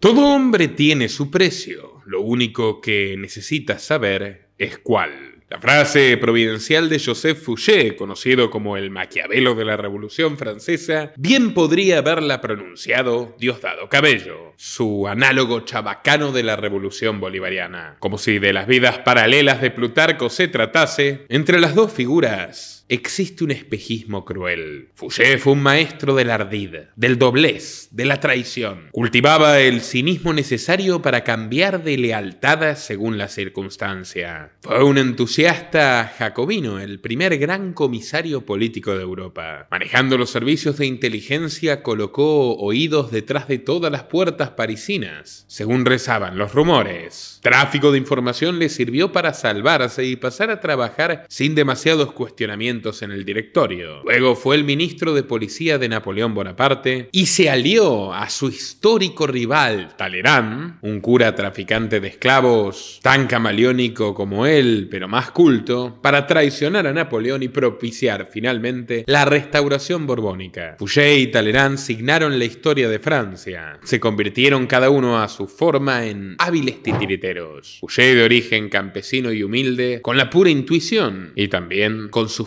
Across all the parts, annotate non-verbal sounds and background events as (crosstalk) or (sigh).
Todo hombre tiene su precio, lo único que necesitas saber es cuál. La frase providencial de Joseph Fouché, conocido como el Maquiavelo de la Revolución Francesa, bien podría haberla pronunciado Diosdado Cabello, su análogo chabacano de la Revolución Bolivariana. Como si de las vidas paralelas de Plutarco se tratase, entre las dos figuras existe un espejismo cruel. Fouché fue un maestro del ardid, del doblez, de la traición. Cultivaba el cinismo necesario para cambiar de lealtad según la circunstancia. Fue un entusiasta jacobino, el primer gran comisario político de Europa. Manejando los servicios de inteligencia, colocó oídos detrás de todas las puertas parisinas, según rezaban los rumores. Tráfico de información le sirvió para salvarse y pasar a trabajar sin demasiados cuestionamientos en el directorio. Luego fue el ministro de Policía de Napoleón Bonaparte y se alió a su histórico rival Talleyrand, un cura traficante de esclavos, tan camaleónico como él, pero más culto, para traicionar a Napoleón y propiciar finalmente la restauración borbónica. Fouché y Talleyrand signaron la historia de Francia. Se convirtieron cada uno a su forma en hábiles titiriteros. Fouché de origen campesino y humilde, con la pura intuición y también con su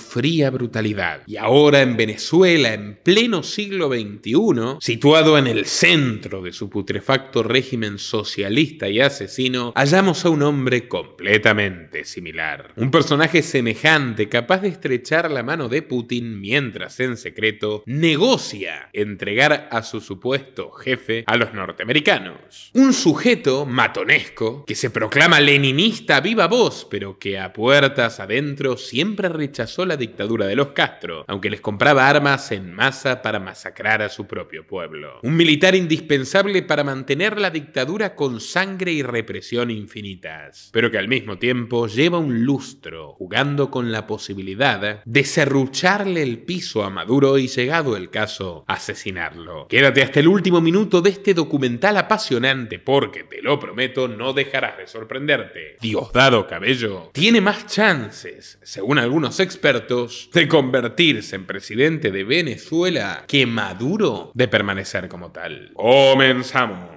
brutalidad. Y ahora en Venezuela, en pleno siglo XXI, situado en el centro de su putrefacto régimen socialista y asesino, hallamos a un hombre completamente similar. Un personaje semejante, capaz de estrechar la mano de Putin mientras en secreto negocia entregar a su supuesto jefe a los norteamericanos. Un sujeto matonesco que se proclama leninista viva voz, pero que a puertas adentro siempre rechazó la dictadura dictadura de los Castro, aunque les compraba armas en masa para masacrar a su propio pueblo. Un militar indispensable para mantener la dictadura con sangre y represión infinitas, pero que al mismo tiempo lleva un lustro, jugando con la posibilidad de serrucharle el piso a Maduro y llegado el caso, asesinarlo. Quédate hasta el último minuto de este documental apasionante porque, te lo prometo, no dejarás de sorprenderte. Diosdado Cabello tiene más chances, según algunos expertos, de convertirse en presidente de Venezuela, que Maduro de permanecer como tal. Comenzamos.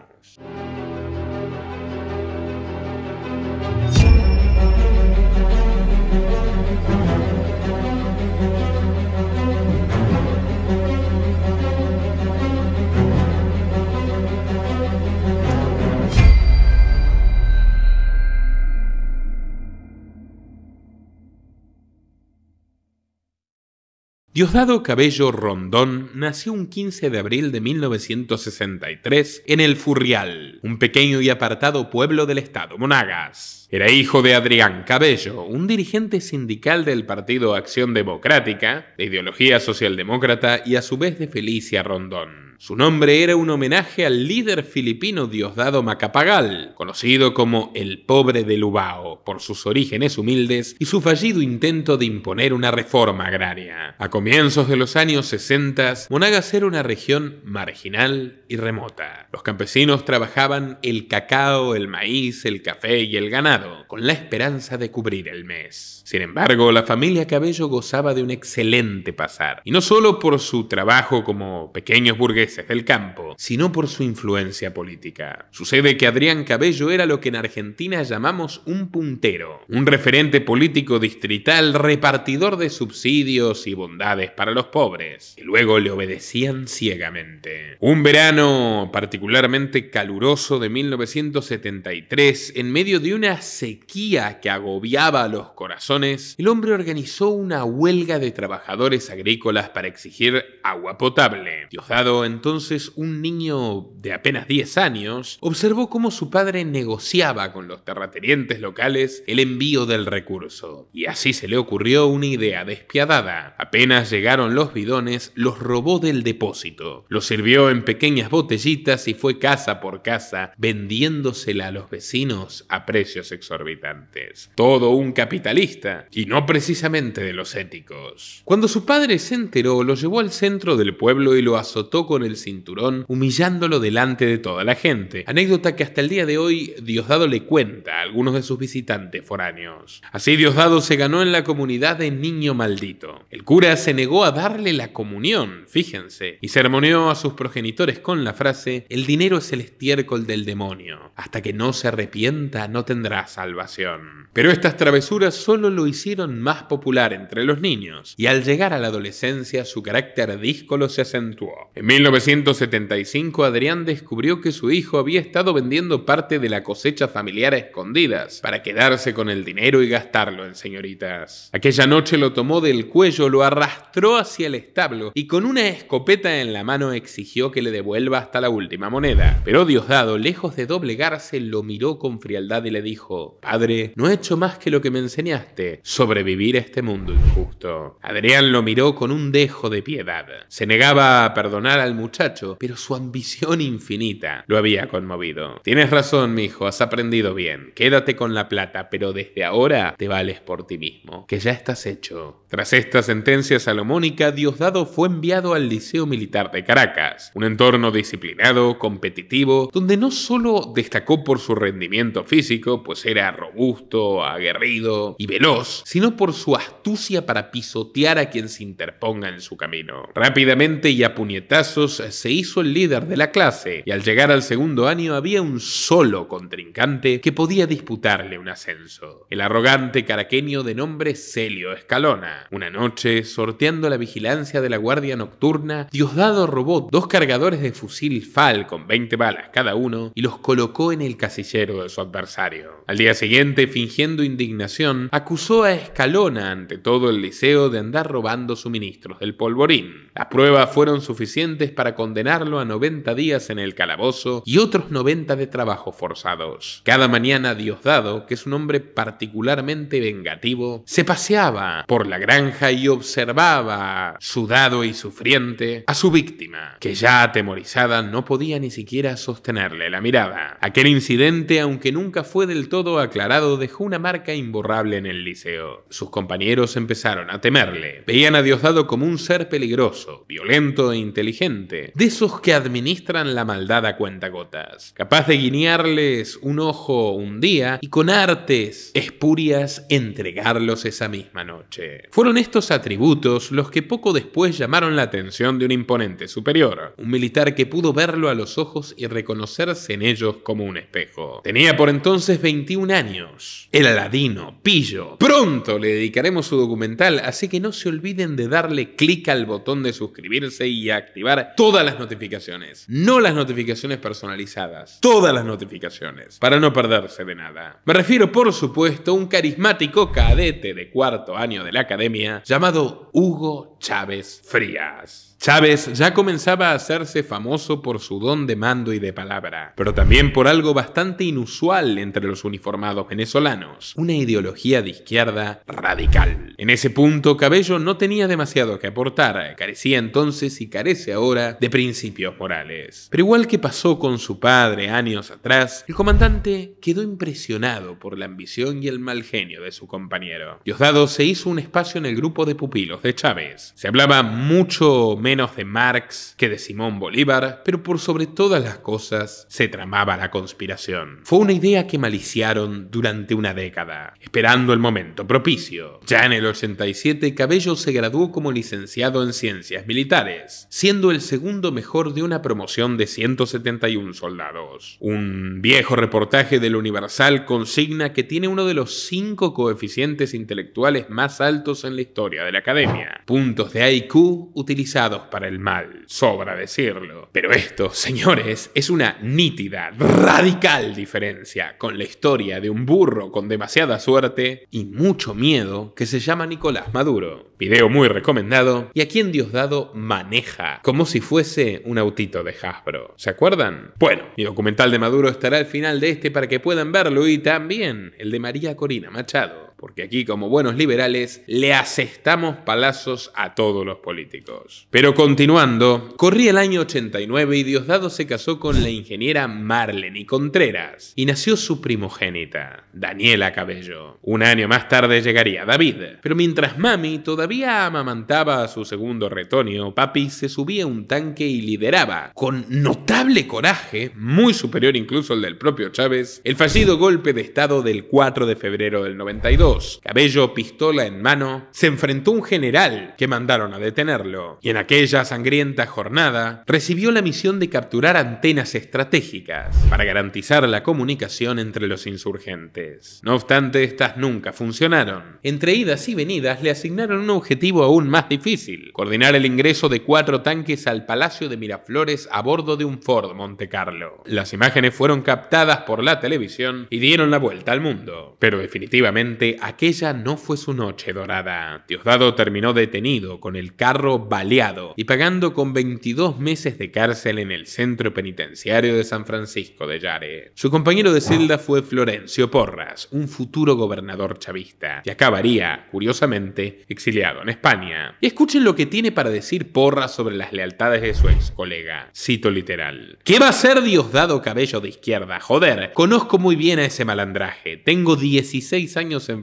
Diosdado Cabello Rondón nació un 15 de abril de 1963 en El Furrial, un pequeño y apartado pueblo del estado Monagas. Era hijo de Adrián Cabello, un dirigente sindical del partido Acción Democrática, de ideología socialdemócrata y a su vez de Felicia Rondón. Su nombre era un homenaje al líder filipino Diosdado Macapagal, conocido como el pobre de Lubao por sus orígenes humildes y su fallido intento de imponer una reforma agraria. A comienzos de los años 60, Monagas era una región marginal y remota. Los campesinos trabajaban el cacao, el maíz, el café y el ganado, con la esperanza de cubrir el mes. Sin embargo, la familia Cabello gozaba de un excelente pasar, y no solo por su trabajo como pequeños burgueses, del campo, sino por su influencia política. Sucede que Adrián Cabello era lo que en Argentina llamamos un puntero, un referente político distrital repartidor de subsidios y bondades para los pobres, que luego le obedecían ciegamente. Un verano particularmente caluroso de 1973, en medio de una sequía que agobiaba los corazones, el hombre organizó una huelga de trabajadores agrícolas para exigir agua potable. Diosdado en entonces un niño de apenas 10 años, observó cómo su padre negociaba con los terratenientes locales el envío del recurso. Y así se le ocurrió una idea despiadada. Apenas llegaron los bidones, los robó del depósito, los sirvió en pequeñas botellitas y fue casa por casa vendiéndosela a los vecinos a precios exorbitantes. Todo un capitalista, y no precisamente de los éticos. Cuando su padre se enteró, lo llevó al centro del pueblo y lo azotó con el cinturón, humillándolo delante de toda la gente. Anécdota que hasta el día de hoy Diosdado le cuenta a algunos de sus visitantes foráneos. Así Diosdado se ganó en la comunidad de Niño Maldito. El cura se negó a darle la comunión, fíjense, y sermoneó a sus progenitores con la frase, el dinero es el estiércol del demonio, hasta que no se arrepienta no tendrá salvación. Pero estas travesuras solo lo hicieron más popular entre los niños, y al llegar a la adolescencia su carácter díscolo se acentuó. En 1975, Adrián descubrió que su hijo había estado vendiendo parte de la cosecha familiar a escondidas para quedarse con el dinero y gastarlo en señoritas. Aquella noche lo tomó del cuello, lo arrastró hacia el establo y con una escopeta en la mano exigió que le devuelva hasta la última moneda. Pero Diosdado, lejos de doblegarse, lo miró con frialdad y le dijo, Padre, no he hecho más que lo que me enseñaste, sobrevivir a este mundo injusto. Adrián lo miró con un dejo de piedad. Se negaba a perdonar al muchacho, pero su ambición infinita lo había conmovido. Tienes razón, mijo, has aprendido bien. Quédate con la plata, pero desde ahora te vales por ti mismo, que ya estás hecho. Tras esta sentencia salomónica, Diosdado fue enviado al Liceo Militar de Caracas, un entorno disciplinado, competitivo, donde no solo destacó por su rendimiento físico, pues era robusto, aguerrido y veloz, sino por su astucia para pisotear a quien se interponga en su camino. Rápidamente y a puñetazos eh, se hizo el líder de la clase y al llegar al segundo año había un solo contrincante que podía disputarle un ascenso. El arrogante caraqueño de nombre Celio Escalona. Una noche, sorteando la vigilancia de la guardia nocturna, Diosdado robó dos cargadores de fusil FAL con 20 balas cada uno y los colocó en el casillero de su adversario. Al día siguiente, fingiendo indignación, acusó a Escalona ante todo el liceo de andar robando suministros del polvorín. Las pruebas fueron suficientes para condenarlo a 90 días en el calabozo y otros 90 de trabajo forzados. Cada mañana Diosdado, que es un hombre particularmente vengativo, se paseaba por la granja y observaba, sudado y sufriente, a su víctima, que ya atemorizada no podía ni siquiera sostenerle la mirada. Aquel incidente, aunque nunca fue del todo aclarado, dejó una marca imborrable en el liceo. Sus compañeros empezaron a temerle. Veían a Diosdado como un ser peligroso, violento e inteligente de esos que administran la maldad a cuentagotas, capaz de guiñarles un ojo un día y con artes espurias entregarlos esa misma noche. Fueron estos atributos los que poco después llamaron la atención de un imponente superior, un militar que pudo verlo a los ojos y reconocerse en ellos como un espejo. Tenía por entonces 21 años. El aladino, pillo. Pronto le dedicaremos su documental, así que no se olviden de darle clic al botón de suscribirse y activar todas las notificaciones, no las notificaciones personalizadas, todas las notificaciones, para no perderse de nada. Me refiero, por supuesto, a un carismático cadete de cuarto año de la academia llamado Hugo Chávez Frías. Chávez ya comenzaba a hacerse famoso por su don de mando y de palabra, pero también por algo bastante inusual entre los uniformados venezolanos, una ideología de izquierda radical. En ese punto, Cabello no tenía demasiado que aportar, carecía entonces y carece ahora de principios morales. Pero igual que pasó con su padre años atrás, el comandante quedó impresionado por la ambición y el mal genio de su compañero. Diosdado se hizo un espacio en el grupo de pupilos de Chávez. Se hablaba mucho menos de Marx que de Simón Bolívar, pero por sobre todas las cosas se tramaba la conspiración. Fue una idea que maliciaron durante una década, esperando el momento propicio. Ya en el 87, Cabello se graduó como licenciado en ciencias militares, siendo el segundo mejor de una promoción de 171 soldados. Un viejo reportaje del Universal consigna que tiene uno de los cinco coeficientes intelectuales más altos en la historia de la academia. Puntos de IQ utilizados para el mal, sobra decirlo. Pero esto, (laughs) señores, es una nítida, radical diferencia con la historia de un burro con demasiada suerte y mucho miedo que se llama Nicolás Maduro. Video muy recomendado y a quien Diosdado maneja, como si fuese un autito de Hasbro. ¿Se acuerdan? Bueno, mi documental de Maduro estará al final de este para que puedan verlo y también el de María Corina Machado porque aquí como buenos liberales le asestamos palazos a todos los políticos. Pero continuando, corría el año 89 y Diosdado se casó con la ingeniera Marlene Contreras y nació su primogénita, Daniela Cabello. Un año más tarde llegaría David, pero mientras Mami todavía amamantaba a su segundo retonio, Papi se subía a un tanque y lideraba, con notable coraje, muy superior incluso al del propio Chávez, el fallido golpe de estado del 4 de febrero del 92 cabello pistola en mano, se enfrentó un general que mandaron a detenerlo, y en aquella sangrienta jornada recibió la misión de capturar antenas estratégicas para garantizar la comunicación entre los insurgentes. No obstante, estas nunca funcionaron. Entre idas y venidas le asignaron un objetivo aún más difícil, coordinar el ingreso de cuatro tanques al Palacio de Miraflores a bordo de un Ford Monte Carlo. Las imágenes fueron captadas por la televisión y dieron la vuelta al mundo, pero definitivamente aquella no fue su noche dorada. Diosdado terminó detenido, con el carro baleado y pagando con 22 meses de cárcel en el centro penitenciario de San Francisco de Yare. Su compañero de celda fue Florencio Porras, un futuro gobernador chavista, que acabaría, curiosamente, exiliado en España. Y escuchen lo que tiene para decir Porras sobre las lealtades de su ex colega. Cito literal. ¿Qué va a ser Diosdado Cabello de izquierda? Joder, conozco muy bien a ese malandraje. Tengo 16 años en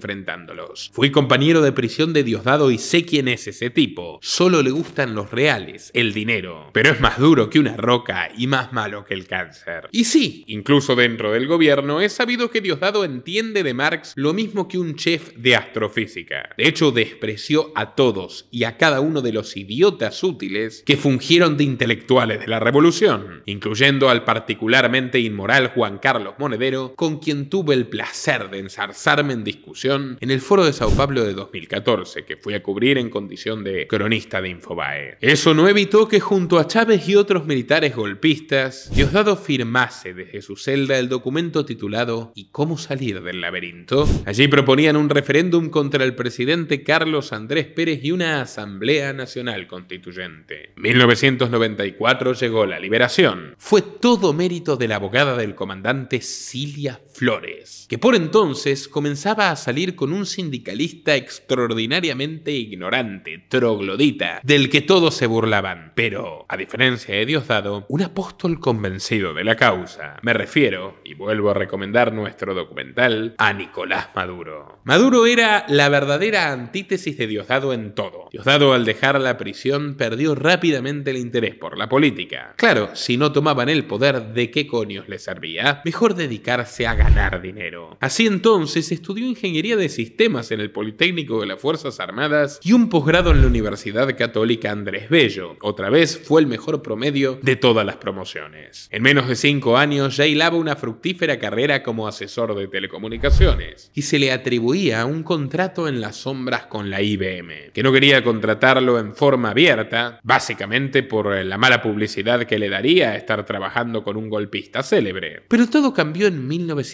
Fui compañero de prisión de Diosdado y sé quién es ese tipo. Solo le gustan los reales, el dinero. Pero es más duro que una roca y más malo que el cáncer. Y sí, incluso dentro del gobierno es sabido que Diosdado entiende de Marx lo mismo que un chef de astrofísica. De hecho, despreció a todos y a cada uno de los idiotas útiles que fungieron de intelectuales de la revolución, incluyendo al particularmente inmoral Juan Carlos Monedero, con quien tuve el placer de ensarzarme en discusión en el foro de Sao Pablo de 2014, que fui a cubrir en condición de cronista de Infobae. Eso no evitó que junto a Chávez y otros militares golpistas, Diosdado firmase desde su celda el documento titulado ¿Y cómo salir del laberinto? Allí proponían un referéndum contra el presidente Carlos Andrés Pérez y una asamblea nacional constituyente. 1994 llegó la liberación. Fue todo mérito de la abogada del comandante Cilia Flores, que por entonces comenzaba a salir con un sindicalista extraordinariamente ignorante, troglodita, del que todos se burlaban, pero, a diferencia de Diosdado, un apóstol convencido de la causa. Me refiero, y vuelvo a recomendar nuestro documental, a Nicolás Maduro. Maduro era la verdadera antítesis de Diosdado en todo. Diosdado al dejar la prisión perdió rápidamente el interés por la política. Claro, si no tomaban el poder, ¿de qué coños le servía? Mejor dedicarse a ganar dinero. Así entonces estudió ingeniería de sistemas en el Politécnico de las Fuerzas Armadas y un posgrado en la Universidad Católica Andrés Bello. Otra vez fue el mejor promedio de todas las promociones. En menos de cinco años ya hilaba una fructífera carrera como asesor de telecomunicaciones y se le atribuía un contrato en las sombras con la IBM, que no quería contratarlo en forma abierta, básicamente por eh, la mala publicidad que le daría estar trabajando con un golpista célebre. Pero todo cambió en 1900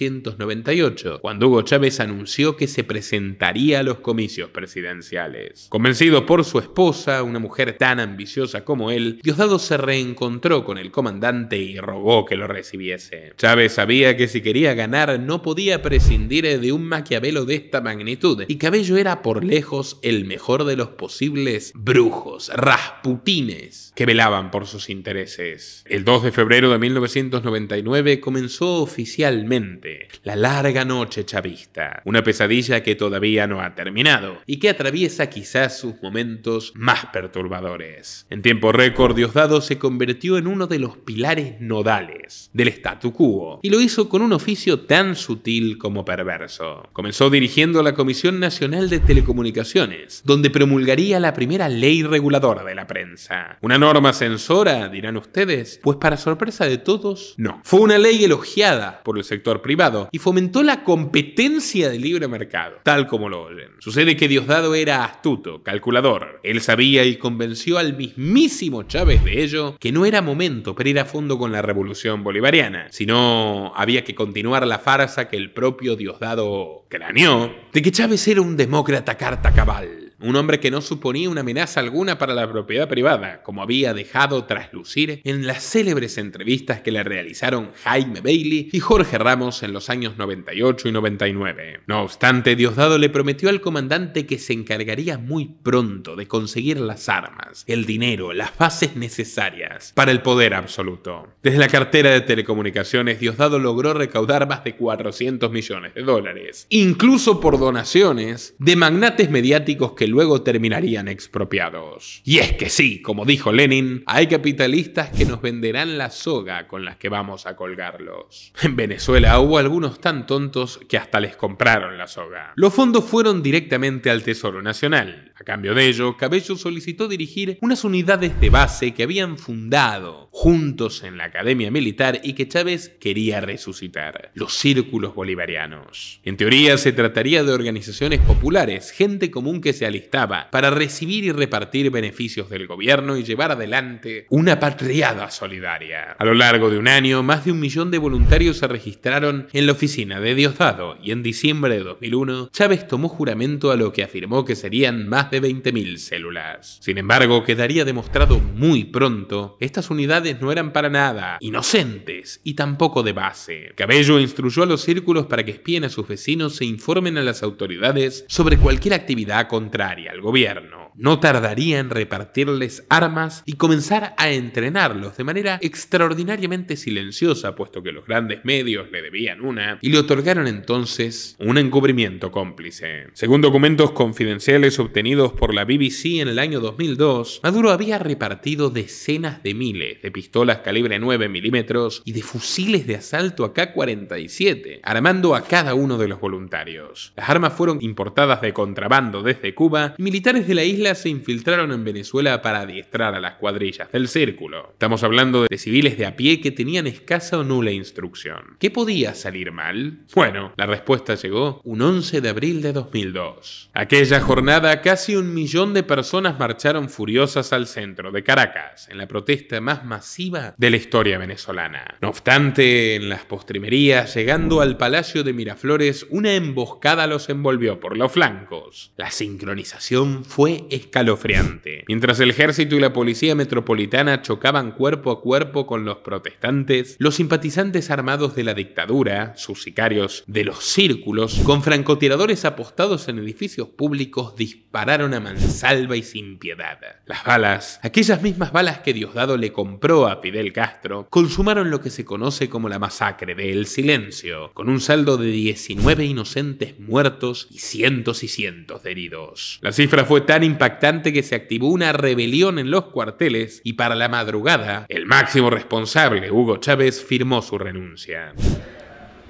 cuando Hugo Chávez anunció que se presentaría a los comicios presidenciales. Convencido por su esposa, una mujer tan ambiciosa como él, Diosdado se reencontró con el comandante y rogó que lo recibiese. Chávez sabía que si quería ganar no podía prescindir de un maquiavelo de esta magnitud, y Cabello era por lejos el mejor de los posibles brujos, rasputines, que velaban por sus intereses. El 2 de febrero de 1999 comenzó oficialmente la larga noche chavista, una pesadilla que todavía no ha terminado y que atraviesa quizás sus momentos más perturbadores. En tiempo récord, Diosdado se convirtió en uno de los pilares nodales del statu quo y lo hizo con un oficio tan sutil como perverso. Comenzó dirigiendo la Comisión Nacional de Telecomunicaciones, donde promulgaría la primera ley reguladora de la prensa. Una norma censora, dirán ustedes, pues para sorpresa de todos, no. Fue una ley elogiada por el sector privado y fomentó la competencia del libre mercado, tal como lo oyen. Sucede que Diosdado era astuto, calculador. Él sabía y convenció al mismísimo Chávez de ello que no era momento para ir a fondo con la revolución bolivariana, sino había que continuar la farsa que el propio Diosdado craneó de que Chávez era un demócrata carta cabal un hombre que no suponía una amenaza alguna para la propiedad privada, como había dejado traslucir en las célebres entrevistas que le realizaron Jaime Bailey y Jorge Ramos en los años 98 y 99. No obstante, Diosdado le prometió al comandante que se encargaría muy pronto de conseguir las armas, el dinero, las bases necesarias para el poder absoluto. Desde la cartera de telecomunicaciones, Diosdado logró recaudar más de 400 millones de dólares, incluso por donaciones de magnates mediáticos que luego terminarían expropiados. Y es que sí, como dijo Lenin, hay capitalistas que nos venderán la soga con las que vamos a colgarlos. En Venezuela hubo algunos tan tontos que hasta les compraron la soga. Los fondos fueron directamente al Tesoro Nacional, a cambio de ello, Cabello solicitó dirigir unas unidades de base que habían fundado juntos en la Academia Militar y que Chávez quería resucitar, los círculos bolivarianos. En teoría se trataría de organizaciones populares, gente común que se alistaba para recibir y repartir beneficios del gobierno y llevar adelante una patriada solidaria. A lo largo de un año, más de un millón de voluntarios se registraron en la oficina de Diosdado y en diciembre de 2001, Chávez tomó juramento a lo que afirmó que serían más de 20.000 células. Sin embargo, quedaría demostrado muy pronto, estas unidades no eran para nada inocentes y tampoco de base. Cabello instruyó a los círculos para que espíen a sus vecinos e informen a las autoridades sobre cualquier actividad contraria al gobierno. No tardaría en repartirles armas y comenzar a entrenarlos de manera extraordinariamente silenciosa, puesto que los grandes medios le debían una, y le otorgaron entonces un encubrimiento cómplice. Según documentos confidenciales obtenidos por la BBC en el año 2002, Maduro había repartido decenas de miles de pistolas calibre 9 milímetros y de fusiles de asalto AK-47, armando a cada uno de los voluntarios. Las armas fueron importadas de contrabando desde Cuba y militares de la isla se infiltraron en Venezuela para adiestrar a las cuadrillas del círculo. Estamos hablando de civiles de a pie que tenían escasa o nula instrucción. ¿Qué podía salir mal? Bueno, la respuesta llegó un 11 de abril de 2002. Aquella jornada casi un millón de personas marcharon furiosas al centro de Caracas, en la protesta más masiva de la historia venezolana. No obstante, en las postrimerías, llegando al Palacio de Miraflores, una emboscada los envolvió por los flancos. La sincronización fue escalofriante. Mientras el ejército y la policía metropolitana chocaban cuerpo a cuerpo con los protestantes, los simpatizantes armados de la dictadura, sus sicarios de los círculos, con francotiradores apostados en edificios públicos, dispararon a mansalva y sin piedad. Las balas, aquellas mismas balas que Diosdado le compró a Fidel Castro, consumaron lo que se conoce como la masacre de El Silencio, con un saldo de 19 inocentes muertos y cientos y cientos de heridos. La cifra fue tan impactante que se activó una rebelión en los cuarteles y para la madrugada, el máximo responsable, Hugo Chávez, firmó su renuncia.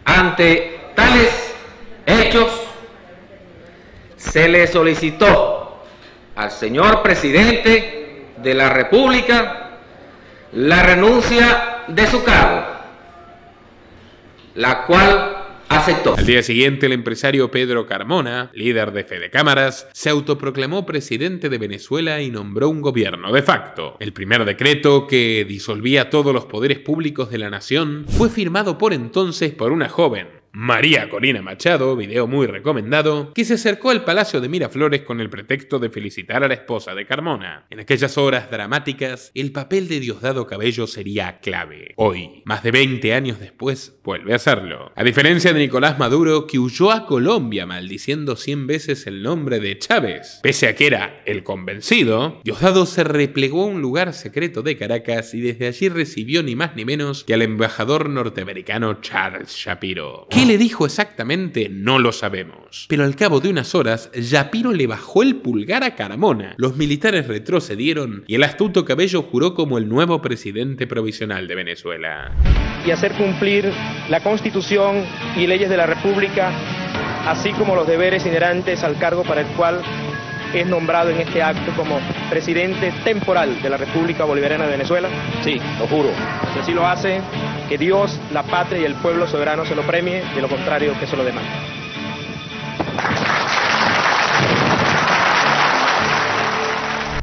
Ante tales hechos, se le solicitó al señor presidente de la República la renuncia de su cargo, la cual al día siguiente, el empresario Pedro Carmona, líder de Fede Cámaras, se autoproclamó presidente de Venezuela y nombró un gobierno de facto. El primer decreto, que disolvía todos los poderes públicos de la nación, fue firmado por entonces por una joven, María Corina Machado, video muy recomendado, que se acercó al Palacio de Miraflores con el pretexto de felicitar a la esposa de Carmona. En aquellas horas dramáticas, el papel de Diosdado Cabello sería clave. Hoy, más de 20 años después, vuelve a hacerlo. A diferencia de Nicolás Maduro, que huyó a Colombia maldiciendo 100 veces el nombre de Chávez. Pese a que era el convencido, Diosdado se replegó a un lugar secreto de Caracas y desde allí recibió ni más ni menos que al embajador norteamericano Charles Shapiro. ¿Qué le dijo exactamente? No lo sabemos. Pero al cabo de unas horas, Yapiro le bajó el pulgar a Caramona, Los militares retrocedieron y el astuto Cabello juró como el nuevo presidente provisional de Venezuela. Y hacer cumplir la Constitución y leyes de la República, así como los deberes inherentes al cargo para el cual es nombrado en este acto como presidente temporal de la República Bolivariana de Venezuela? Sí, lo juro. Si pues así lo hace, que Dios, la patria y el pueblo soberano se lo premie, de lo contrario, que se lo demande.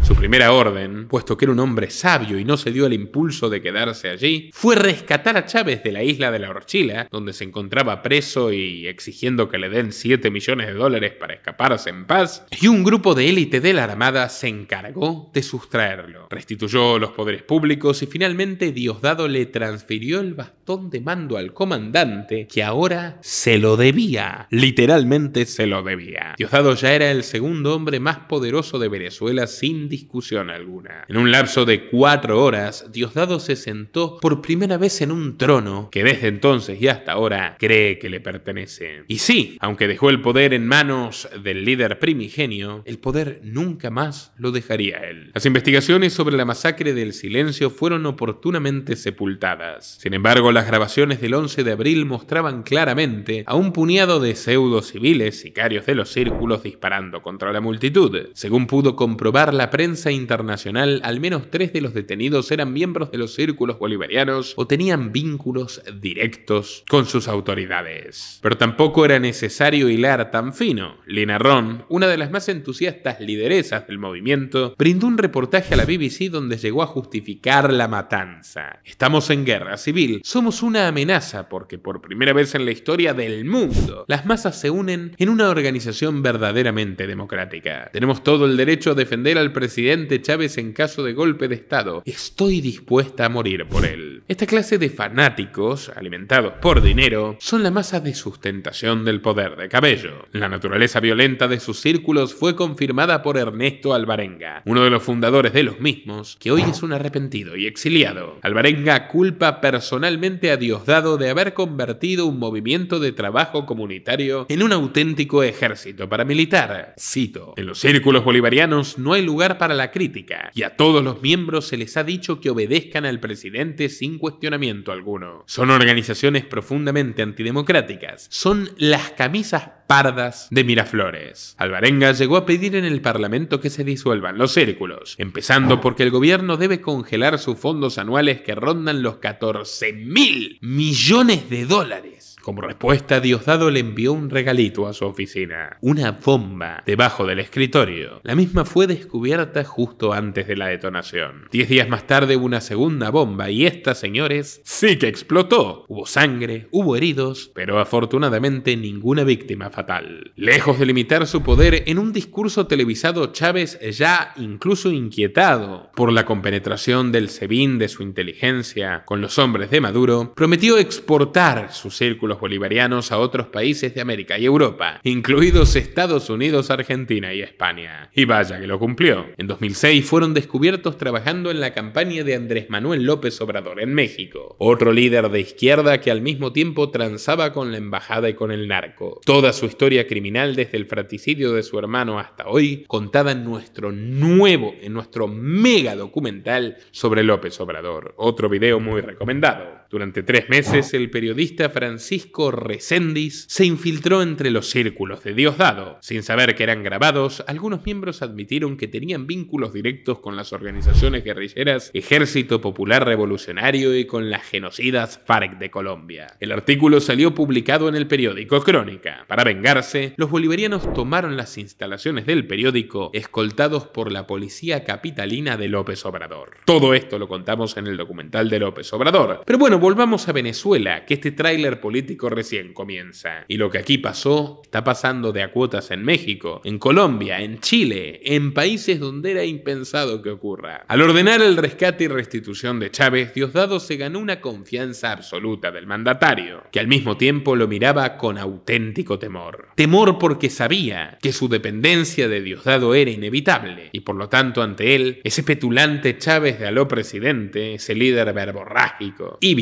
su primera orden, puesto que era un hombre sabio y no se dio el impulso de quedarse allí, fue rescatar a Chávez de la isla de la Orchila, donde se encontraba preso y exigiendo que le den 7 millones de dólares para escaparse en paz, y un grupo de élite de la Armada se encargó de sustraerlo. Restituyó los poderes públicos y finalmente Diosdado le transfirió el bastón de mando al comandante, que ahora se lo debía. Literalmente se lo debía. Diosdado ya era el segundo hombre más poderoso de Venezuela sin discusión alguna. En un lapso de cuatro horas, Diosdado se sentó por primera vez en un trono que desde entonces y hasta ahora cree que le pertenece. Y sí, aunque dejó el poder en manos del líder primigenio, el poder nunca más lo dejaría él. Las investigaciones sobre la masacre del silencio fueron oportunamente sepultadas. Sin embargo, las grabaciones del 11 de abril mostraban claramente a un puñado de pseudo civiles sicarios de los círculos disparando contra la multitud. Según pudo comprobar la prensa, internacional, al menos tres de los detenidos eran miembros de los círculos bolivarianos o tenían vínculos directos con sus autoridades. Pero tampoco era necesario hilar tan fino. Lina Ron, una de las más entusiastas lideresas del movimiento, brindó un reportaje a la BBC donde llegó a justificar la matanza. Estamos en guerra civil, somos una amenaza porque por primera vez en la historia del mundo, las masas se unen en una organización verdaderamente democrática. Tenemos todo el derecho a defender al presidente presidente Chávez en caso de golpe de Estado. Estoy dispuesta a morir por él. Esta clase de fanáticos, alimentados por dinero, son la masa de sustentación del poder de Cabello. La naturaleza violenta de sus círculos fue confirmada por Ernesto Alvarenga, uno de los fundadores de los mismos, que hoy es un arrepentido y exiliado. Alvarenga culpa personalmente a Diosdado de haber convertido un movimiento de trabajo comunitario en un auténtico ejército paramilitar. Cito, en los círculos bolivarianos no hay lugar para a la crítica, y a todos los miembros se les ha dicho que obedezcan al presidente sin cuestionamiento alguno. Son organizaciones profundamente antidemocráticas, son las camisas pardas de Miraflores. Alvarenga llegó a pedir en el Parlamento que se disuelvan los círculos, empezando porque el gobierno debe congelar sus fondos anuales que rondan los 14 mil millones de dólares. Como respuesta, Diosdado le envió un regalito a su oficina, una bomba debajo del escritorio. La misma fue descubierta justo antes de la detonación. Diez días más tarde hubo una segunda bomba y esta, señores, sí que explotó. Hubo sangre, hubo heridos, pero afortunadamente ninguna víctima fatal. Lejos de limitar su poder, en un discurso televisado Chávez ya incluso inquietado por la compenetración del Sebin de su inteligencia con los hombres de Maduro, prometió exportar su círculo bolivarianos a otros países de América y Europa, incluidos Estados Unidos, Argentina y España. Y vaya que lo cumplió. En 2006 fueron descubiertos trabajando en la campaña de Andrés Manuel López Obrador en México, otro líder de izquierda que al mismo tiempo transaba con la embajada y con el narco. Toda su historia criminal desde el fratricidio de su hermano hasta hoy, contada en nuestro nuevo, en nuestro mega documental sobre López Obrador, otro video muy recomendado. Durante tres meses, el periodista Francisco Reséndiz se infiltró entre los círculos de Diosdado. Sin saber que eran grabados, algunos miembros admitieron que tenían vínculos directos con las organizaciones guerrilleras Ejército Popular Revolucionario y con las genocidas FARC de Colombia. El artículo salió publicado en el periódico Crónica. Para vengarse, los bolivarianos tomaron las instalaciones del periódico, escoltados por la policía capitalina de López Obrador. Todo esto lo contamos en el documental de López Obrador. Pero bueno, volvamos a Venezuela, que este tráiler político recién comienza. Y lo que aquí pasó está pasando de a cuotas en México, en Colombia, en Chile, en países donde era impensado que ocurra. Al ordenar el rescate y restitución de Chávez, Diosdado se ganó una confianza absoluta del mandatario, que al mismo tiempo lo miraba con auténtico temor. Temor porque sabía que su dependencia de Diosdado era inevitable, y por lo tanto ante él, ese petulante Chávez de aló presidente, ese líder verborrágico y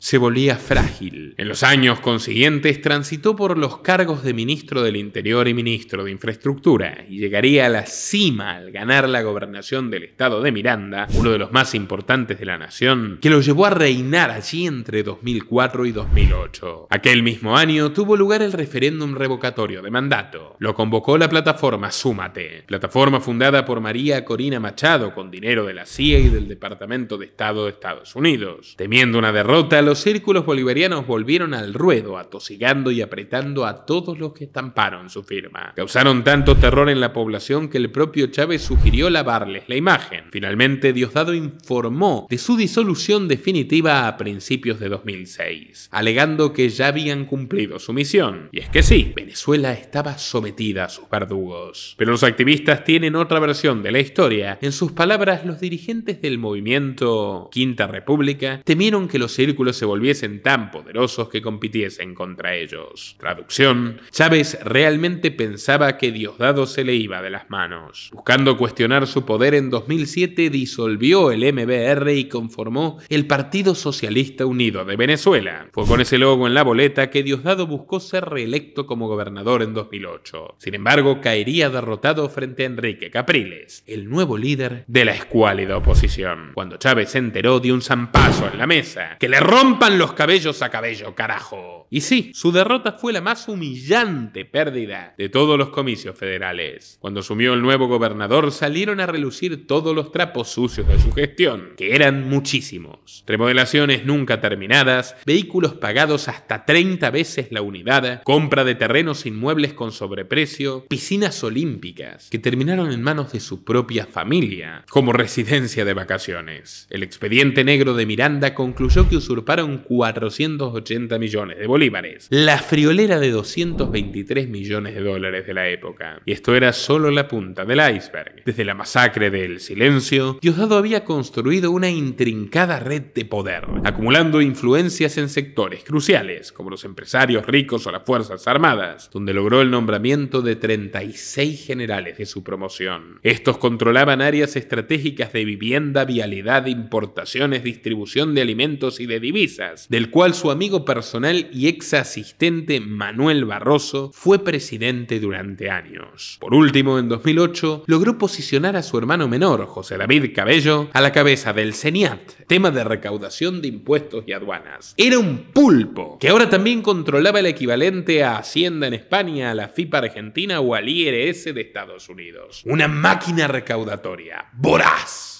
se volvía frágil. En los años consiguientes transitó por los cargos de ministro del Interior y ministro de Infraestructura y llegaría a la cima al ganar la gobernación del estado de Miranda, uno de los más importantes de la nación, que lo llevó a reinar allí entre 2004 y 2008. Aquel mismo año tuvo lugar el referéndum revocatorio de mandato. Lo convocó la plataforma Súmate, plataforma fundada por María Corina Machado con dinero de la CIA y del Departamento de Estado de Estados Unidos. Temiendo una derrota, los círculos bolivarianos volvieron al ruedo, atosigando y apretando a todos los que estamparon su firma. Causaron tanto terror en la población que el propio Chávez sugirió lavarles la imagen. Finalmente, Diosdado informó de su disolución definitiva a principios de 2006, alegando que ya habían cumplido su misión. Y es que sí, Venezuela estaba sometida a sus verdugos. Pero los activistas tienen otra versión de la historia. En sus palabras, los dirigentes del movimiento Quinta República temieron que los círculos se volviesen tan poderosos que compitiesen contra ellos. Traducción. Chávez realmente pensaba que Diosdado se le iba de las manos. Buscando cuestionar su poder en 2007 disolvió el MBR y conformó el Partido Socialista Unido de Venezuela. Fue con ese logo en la boleta que Diosdado buscó ser reelecto como gobernador en 2008. Sin embargo, caería derrotado frente a Enrique Capriles, el nuevo líder de la escuálida oposición. Cuando Chávez se enteró de un zampazo en la mesa, que le rompan los cabellos a cabello, carajo. Y sí, su derrota fue la más humillante pérdida de todos los comicios federales. Cuando asumió el nuevo gobernador, salieron a relucir todos los trapos sucios de su gestión, que eran muchísimos. Remodelaciones nunca terminadas, vehículos pagados hasta 30 veces la unidad, compra de terrenos inmuebles con sobreprecio, piscinas olímpicas, que terminaron en manos de su propia familia, como residencia de vacaciones. El expediente negro de Miranda concluyó que usurparon 480 millones de bolívares, la friolera de 223 millones de dólares de la época. Y esto era solo la punta del iceberg. Desde la masacre del silencio, Diosdado había construido una intrincada red de poder, acumulando influencias en sectores cruciales, como los empresarios ricos o las Fuerzas Armadas, donde logró el nombramiento de 36 generales de su promoción. Estos controlaban áreas estratégicas de vivienda, vialidad, importaciones, distribución de alimentos y de divisas, del cual su amigo personal y ex asistente Manuel Barroso fue presidente durante años. Por último, en 2008, logró posicionar a su hermano menor, José David Cabello, a la cabeza del CENIAT, tema de recaudación de impuestos y aduanas. Era un pulpo, que ahora también controlaba el equivalente a Hacienda en España, a la FIPA Argentina o al IRS de Estados Unidos. Una máquina recaudatoria, voraz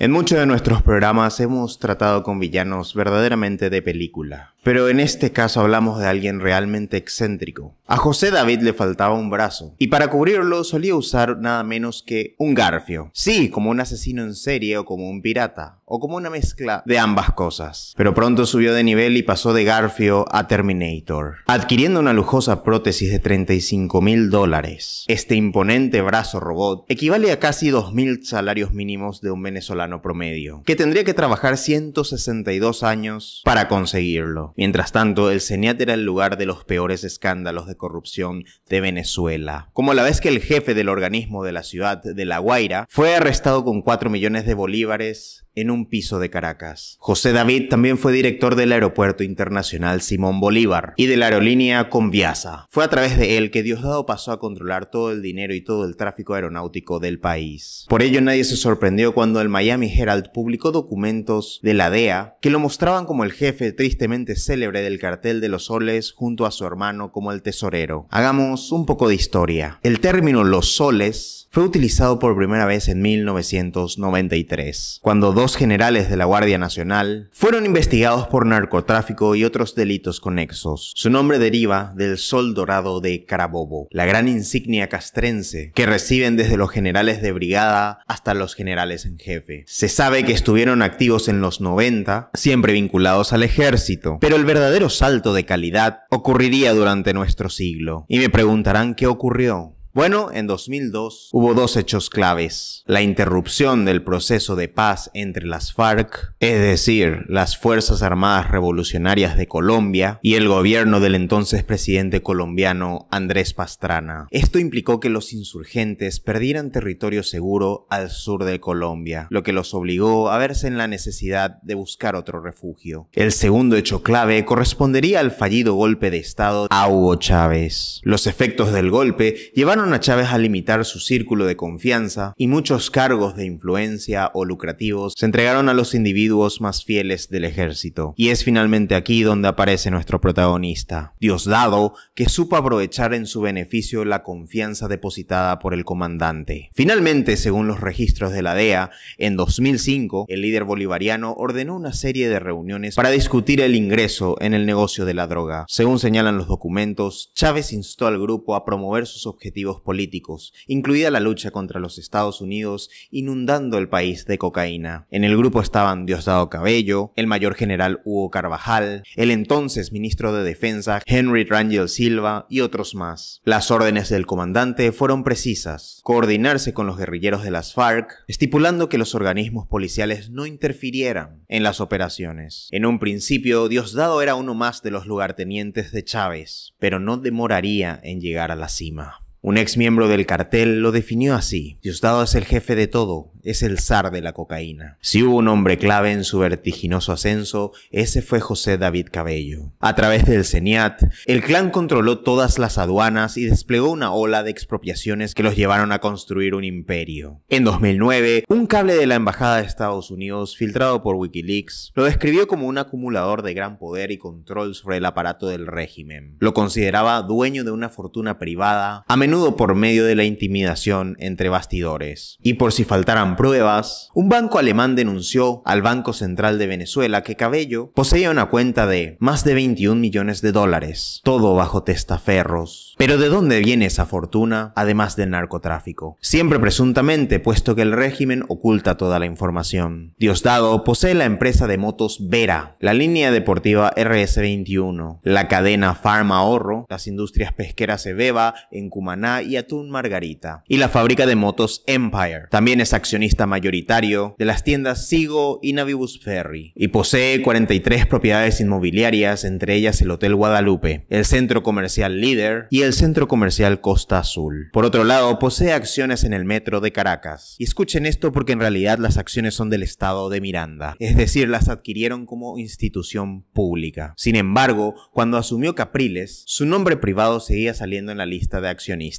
en muchos de nuestros programas hemos tratado con villanos verdaderamente de película, pero en este caso hablamos de alguien realmente excéntrico. A José David le faltaba un brazo, y para cubrirlo solía usar nada menos que un garfio. Sí, como un asesino en serie o como un pirata, o como una mezcla de ambas cosas. Pero pronto subió de nivel y pasó de Garfio a Terminator, adquiriendo una lujosa prótesis de 35 mil dólares. Este imponente brazo robot equivale a casi mil salarios mínimos de un venezolano promedio, que tendría que trabajar 162 años para conseguirlo. Mientras tanto, el CENIAT era el lugar de los peores escándalos de corrupción de Venezuela, como la vez que el jefe del organismo de la ciudad de La Guaira fue arrestado con 4 millones de bolívares en un piso de Caracas. José David también fue director del Aeropuerto Internacional Simón Bolívar y de la aerolínea Conviasa. Fue a través de él que Diosdado pasó a controlar todo el dinero y todo el tráfico aeronáutico del país. Por ello nadie se sorprendió cuando el Miami Herald publicó documentos de la DEA que lo mostraban como el jefe tristemente célebre del cartel de los soles junto a su hermano como el tesorero. Hagamos un poco de historia. El término los soles fue utilizado por primera vez en 1993, cuando dos generales de la Guardia Nacional fueron investigados por narcotráfico y otros delitos conexos. Su nombre deriva del Sol Dorado de Carabobo, la gran insignia castrense que reciben desde los generales de brigada hasta los generales en jefe. Se sabe que estuvieron activos en los 90, siempre vinculados al ejército, pero el verdadero salto de calidad ocurriría durante nuestro siglo. Y me preguntarán qué ocurrió. Bueno, en 2002 hubo dos hechos claves. La interrupción del proceso de paz entre las FARC, es decir, las Fuerzas Armadas Revolucionarias de Colombia, y el gobierno del entonces presidente colombiano Andrés Pastrana. Esto implicó que los insurgentes perdieran territorio seguro al sur de Colombia, lo que los obligó a verse en la necesidad de buscar otro refugio. El segundo hecho clave correspondería al fallido golpe de Estado a Hugo Chávez. Los efectos del golpe llevaron a Chávez a limitar su círculo de confianza y muchos cargos de influencia o lucrativos se entregaron a los individuos más fieles del ejército. Y es finalmente aquí donde aparece nuestro protagonista, Diosdado, que supo aprovechar en su beneficio la confianza depositada por el comandante. Finalmente, según los registros de la DEA, en 2005 el líder bolivariano ordenó una serie de reuniones para discutir el ingreso en el negocio de la droga. Según señalan los documentos, Chávez instó al grupo a promover sus objetivos políticos, incluida la lucha contra los Estados Unidos, inundando el país de cocaína. En el grupo estaban Diosdado Cabello, el mayor general Hugo Carvajal, el entonces ministro de Defensa Henry Rangel Silva y otros más. Las órdenes del comandante fueron precisas, coordinarse con los guerrilleros de las FARC, estipulando que los organismos policiales no interfirieran en las operaciones. En un principio, Diosdado era uno más de los lugartenientes de Chávez, pero no demoraría en llegar a la cima. Un ex miembro del cartel lo definió así. Diosdado es el jefe de todo, es el zar de la cocaína. Si hubo un hombre clave en su vertiginoso ascenso, ese fue José David Cabello. A través del CENIAT, el clan controló todas las aduanas y desplegó una ola de expropiaciones que los llevaron a construir un imperio. En 2009, un cable de la Embajada de Estados Unidos, filtrado por Wikileaks, lo describió como un acumulador de gran poder y control sobre el aparato del régimen. Lo consideraba dueño de una fortuna privada, a menudo por medio de la intimidación entre bastidores. Y por si faltaran pruebas, un banco alemán denunció al Banco Central de Venezuela que Cabello poseía una cuenta de más de 21 millones de dólares, todo bajo testaferros. Pero ¿de dónde viene esa fortuna, además del narcotráfico? Siempre presuntamente, puesto que el régimen oculta toda la información. Diosdado posee la empresa de motos Vera, la línea deportiva RS21, la cadena Farma Ahorro, las industrias pesqueras Ebeba en Cumaná, y Atún Margarita, y la fábrica de motos Empire. También es accionista mayoritario de las tiendas Sigo y Navibus Ferry, y posee 43 propiedades inmobiliarias, entre ellas el Hotel Guadalupe, el Centro Comercial Líder y el Centro Comercial Costa Azul. Por otro lado, posee acciones en el Metro de Caracas. Y escuchen esto porque en realidad las acciones son del Estado de Miranda, es decir, las adquirieron como institución pública. Sin embargo, cuando asumió Capriles, su nombre privado seguía saliendo en la lista de accionistas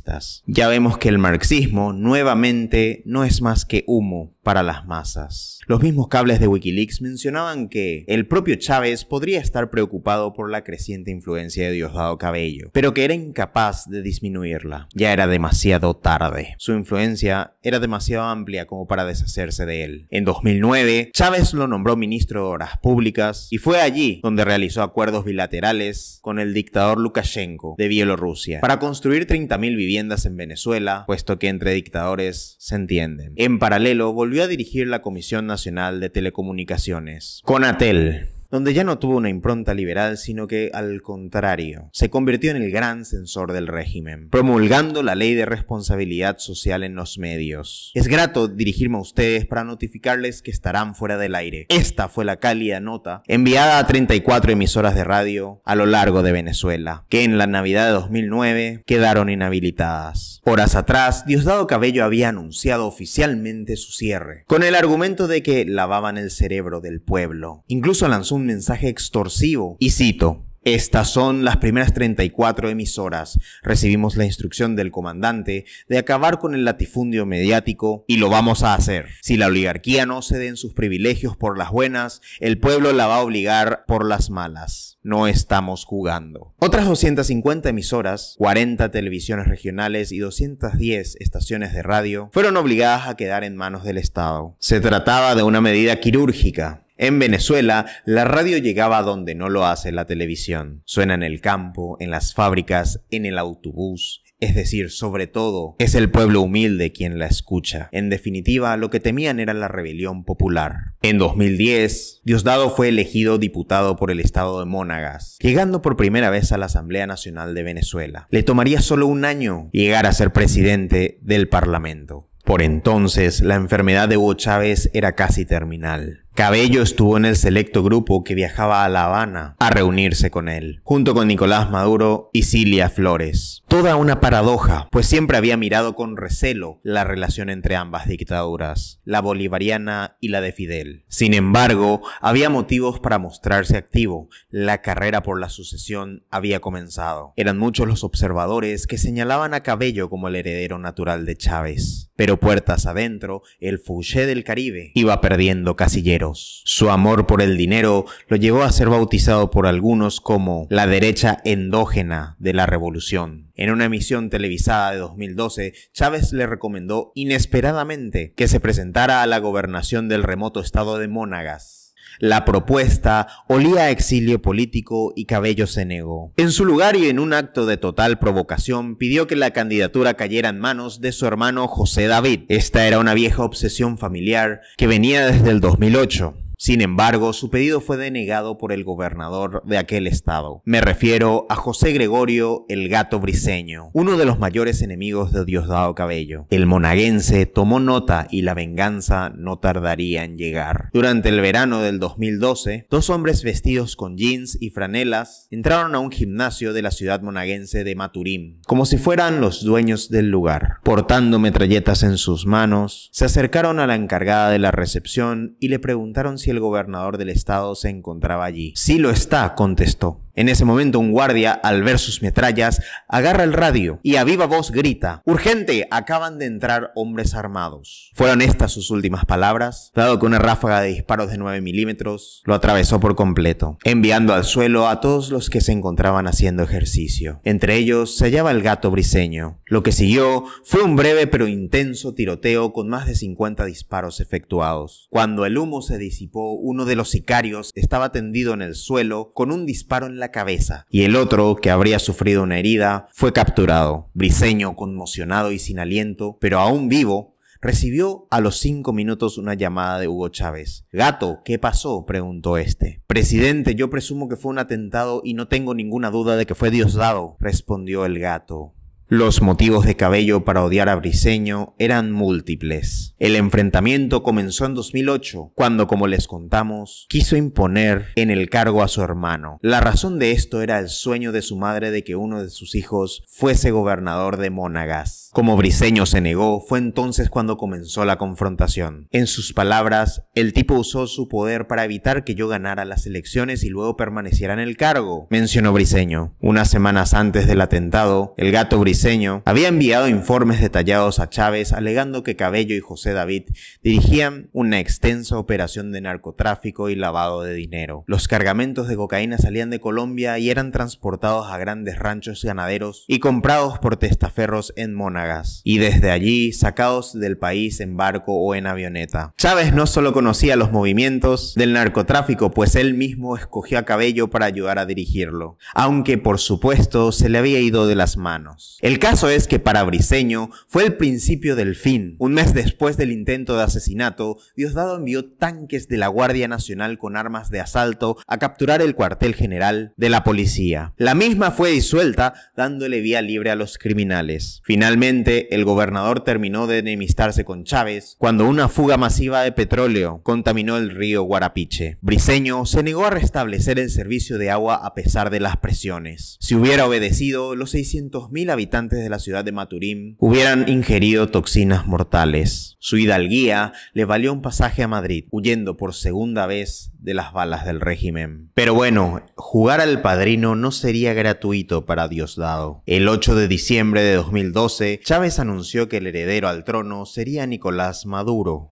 ya vemos que el marxismo nuevamente no es más que humo, para las masas. Los mismos cables de Wikileaks mencionaban que el propio Chávez podría estar preocupado por la creciente influencia de Diosdado Cabello, pero que era incapaz de disminuirla. Ya era demasiado tarde. Su influencia era demasiado amplia como para deshacerse de él. En 2009, Chávez lo nombró ministro de Obras Públicas y fue allí donde realizó acuerdos bilaterales con el dictador Lukashenko de Bielorrusia para construir 30.000 viviendas en Venezuela, puesto que entre dictadores se entienden. En paralelo, volvió volvió a dirigir la Comisión Nacional de Telecomunicaciones. Conatel donde ya no tuvo una impronta liberal, sino que al contrario, se convirtió en el gran censor del régimen, promulgando la ley de responsabilidad social en los medios. Es grato dirigirme a ustedes para notificarles que estarán fuera del aire. Esta fue la cálida nota enviada a 34 emisoras de radio a lo largo de Venezuela, que en la Navidad de 2009 quedaron inhabilitadas. Horas atrás, Diosdado Cabello había anunciado oficialmente su cierre, con el argumento de que lavaban el cerebro del pueblo. Incluso lanzó un mensaje extorsivo. Y cito, estas son las primeras 34 emisoras. Recibimos la instrucción del comandante de acabar con el latifundio mediático y lo vamos a hacer. Si la oligarquía no cede en sus privilegios por las buenas, el pueblo la va a obligar por las malas. No estamos jugando. Otras 250 emisoras, 40 televisiones regionales y 210 estaciones de radio fueron obligadas a quedar en manos del Estado. Se trataba de una medida quirúrgica en Venezuela, la radio llegaba donde no lo hace la televisión. Suena en el campo, en las fábricas, en el autobús. Es decir, sobre todo, es el pueblo humilde quien la escucha. En definitiva, lo que temían era la rebelión popular. En 2010, Diosdado fue elegido diputado por el estado de Mónagas, llegando por primera vez a la Asamblea Nacional de Venezuela. Le tomaría solo un año llegar a ser presidente del Parlamento. Por entonces, la enfermedad de Hugo Chávez era casi terminal. Cabello estuvo en el selecto grupo que viajaba a La Habana a reunirse con él, junto con Nicolás Maduro y Cilia Flores. Toda una paradoja, pues siempre había mirado con recelo la relación entre ambas dictaduras, la bolivariana y la de Fidel. Sin embargo, había motivos para mostrarse activo. La carrera por la sucesión había comenzado. Eran muchos los observadores que señalaban a Cabello como el heredero natural de Chávez pero puertas adentro, el Fouché del Caribe iba perdiendo casilleros. Su amor por el dinero lo llevó a ser bautizado por algunos como la derecha endógena de la revolución. En una emisión televisada de 2012, Chávez le recomendó inesperadamente que se presentara a la gobernación del remoto estado de Mónagas. La propuesta olía a exilio político y Cabello se negó. En su lugar y en un acto de total provocación, pidió que la candidatura cayera en manos de su hermano José David. Esta era una vieja obsesión familiar que venía desde el 2008. Sin embargo, su pedido fue denegado por el gobernador de aquel estado. Me refiero a José Gregorio el Gato Briseño, uno de los mayores enemigos de Diosdado Cabello. El monaguense tomó nota y la venganza no tardaría en llegar. Durante el verano del 2012, dos hombres vestidos con jeans y franelas entraron a un gimnasio de la ciudad monaguense de Maturín, como si fueran los dueños del lugar. Portando metralletas en sus manos, se acercaron a la encargada de la recepción y le preguntaron si el gobernador del estado se encontraba allí. Sí lo está, contestó. En ese momento un guardia, al ver sus metrallas, agarra el radio y a viva voz grita, Urgente, acaban de entrar hombres armados. Fueron estas sus últimas palabras, dado que una ráfaga de disparos de 9 milímetros lo atravesó por completo, enviando al suelo a todos los que se encontraban haciendo ejercicio. Entre ellos se hallaba el gato briseño. Lo que siguió fue un breve pero intenso tiroteo con más de 50 disparos efectuados. Cuando el humo se disipó, uno de los sicarios estaba tendido en el suelo con un disparo en la la cabeza, y el otro, que habría sufrido una herida, fue capturado. Briseño, conmocionado y sin aliento, pero aún vivo, recibió a los cinco minutos una llamada de Hugo Chávez. Gato, ¿qué pasó? preguntó este. Presidente, yo presumo que fue un atentado y no tengo ninguna duda de que fue Diosdado, respondió el gato. Los motivos de Cabello para odiar a Briseño eran múltiples. El enfrentamiento comenzó en 2008, cuando, como les contamos, quiso imponer en el cargo a su hermano. La razón de esto era el sueño de su madre de que uno de sus hijos fuese gobernador de Mónagas. Como Briseño se negó, fue entonces cuando comenzó la confrontación. En sus palabras, el tipo usó su poder para evitar que yo ganara las elecciones y luego permaneciera en el cargo, mencionó Briseño. Unas semanas antes del atentado, el gato Briseño había enviado informes detallados a Chávez alegando que Cabello y José David dirigían una extensa operación de narcotráfico y lavado de dinero. Los cargamentos de cocaína salían de Colombia y eran transportados a grandes ranchos ganaderos y comprados por testaferros en Mónagas, y desde allí sacados del país en barco o en avioneta. Chávez no solo conocía los movimientos del narcotráfico, pues él mismo escogió a Cabello para ayudar a dirigirlo, aunque por supuesto se le había ido de las manos. El caso es que para Briseño fue el principio del fin. Un mes después del intento de asesinato, Diosdado envió tanques de la Guardia Nacional con armas de asalto a capturar el cuartel general de la policía. La misma fue disuelta, dándole vía libre a los criminales. Finalmente, el gobernador terminó de enemistarse con Chávez cuando una fuga masiva de petróleo contaminó el río Guarapiche. Briseño se negó a restablecer el servicio de agua a pesar de las presiones. Si hubiera obedecido, los 600.000 habitantes de la ciudad de Maturín hubieran ingerido toxinas mortales. Su hidalguía le valió un pasaje a Madrid, huyendo por segunda vez de las balas del régimen. Pero bueno, jugar al padrino no sería gratuito para Diosdado. El 8 de diciembre de 2012, Chávez anunció que el heredero al trono sería Nicolás Maduro.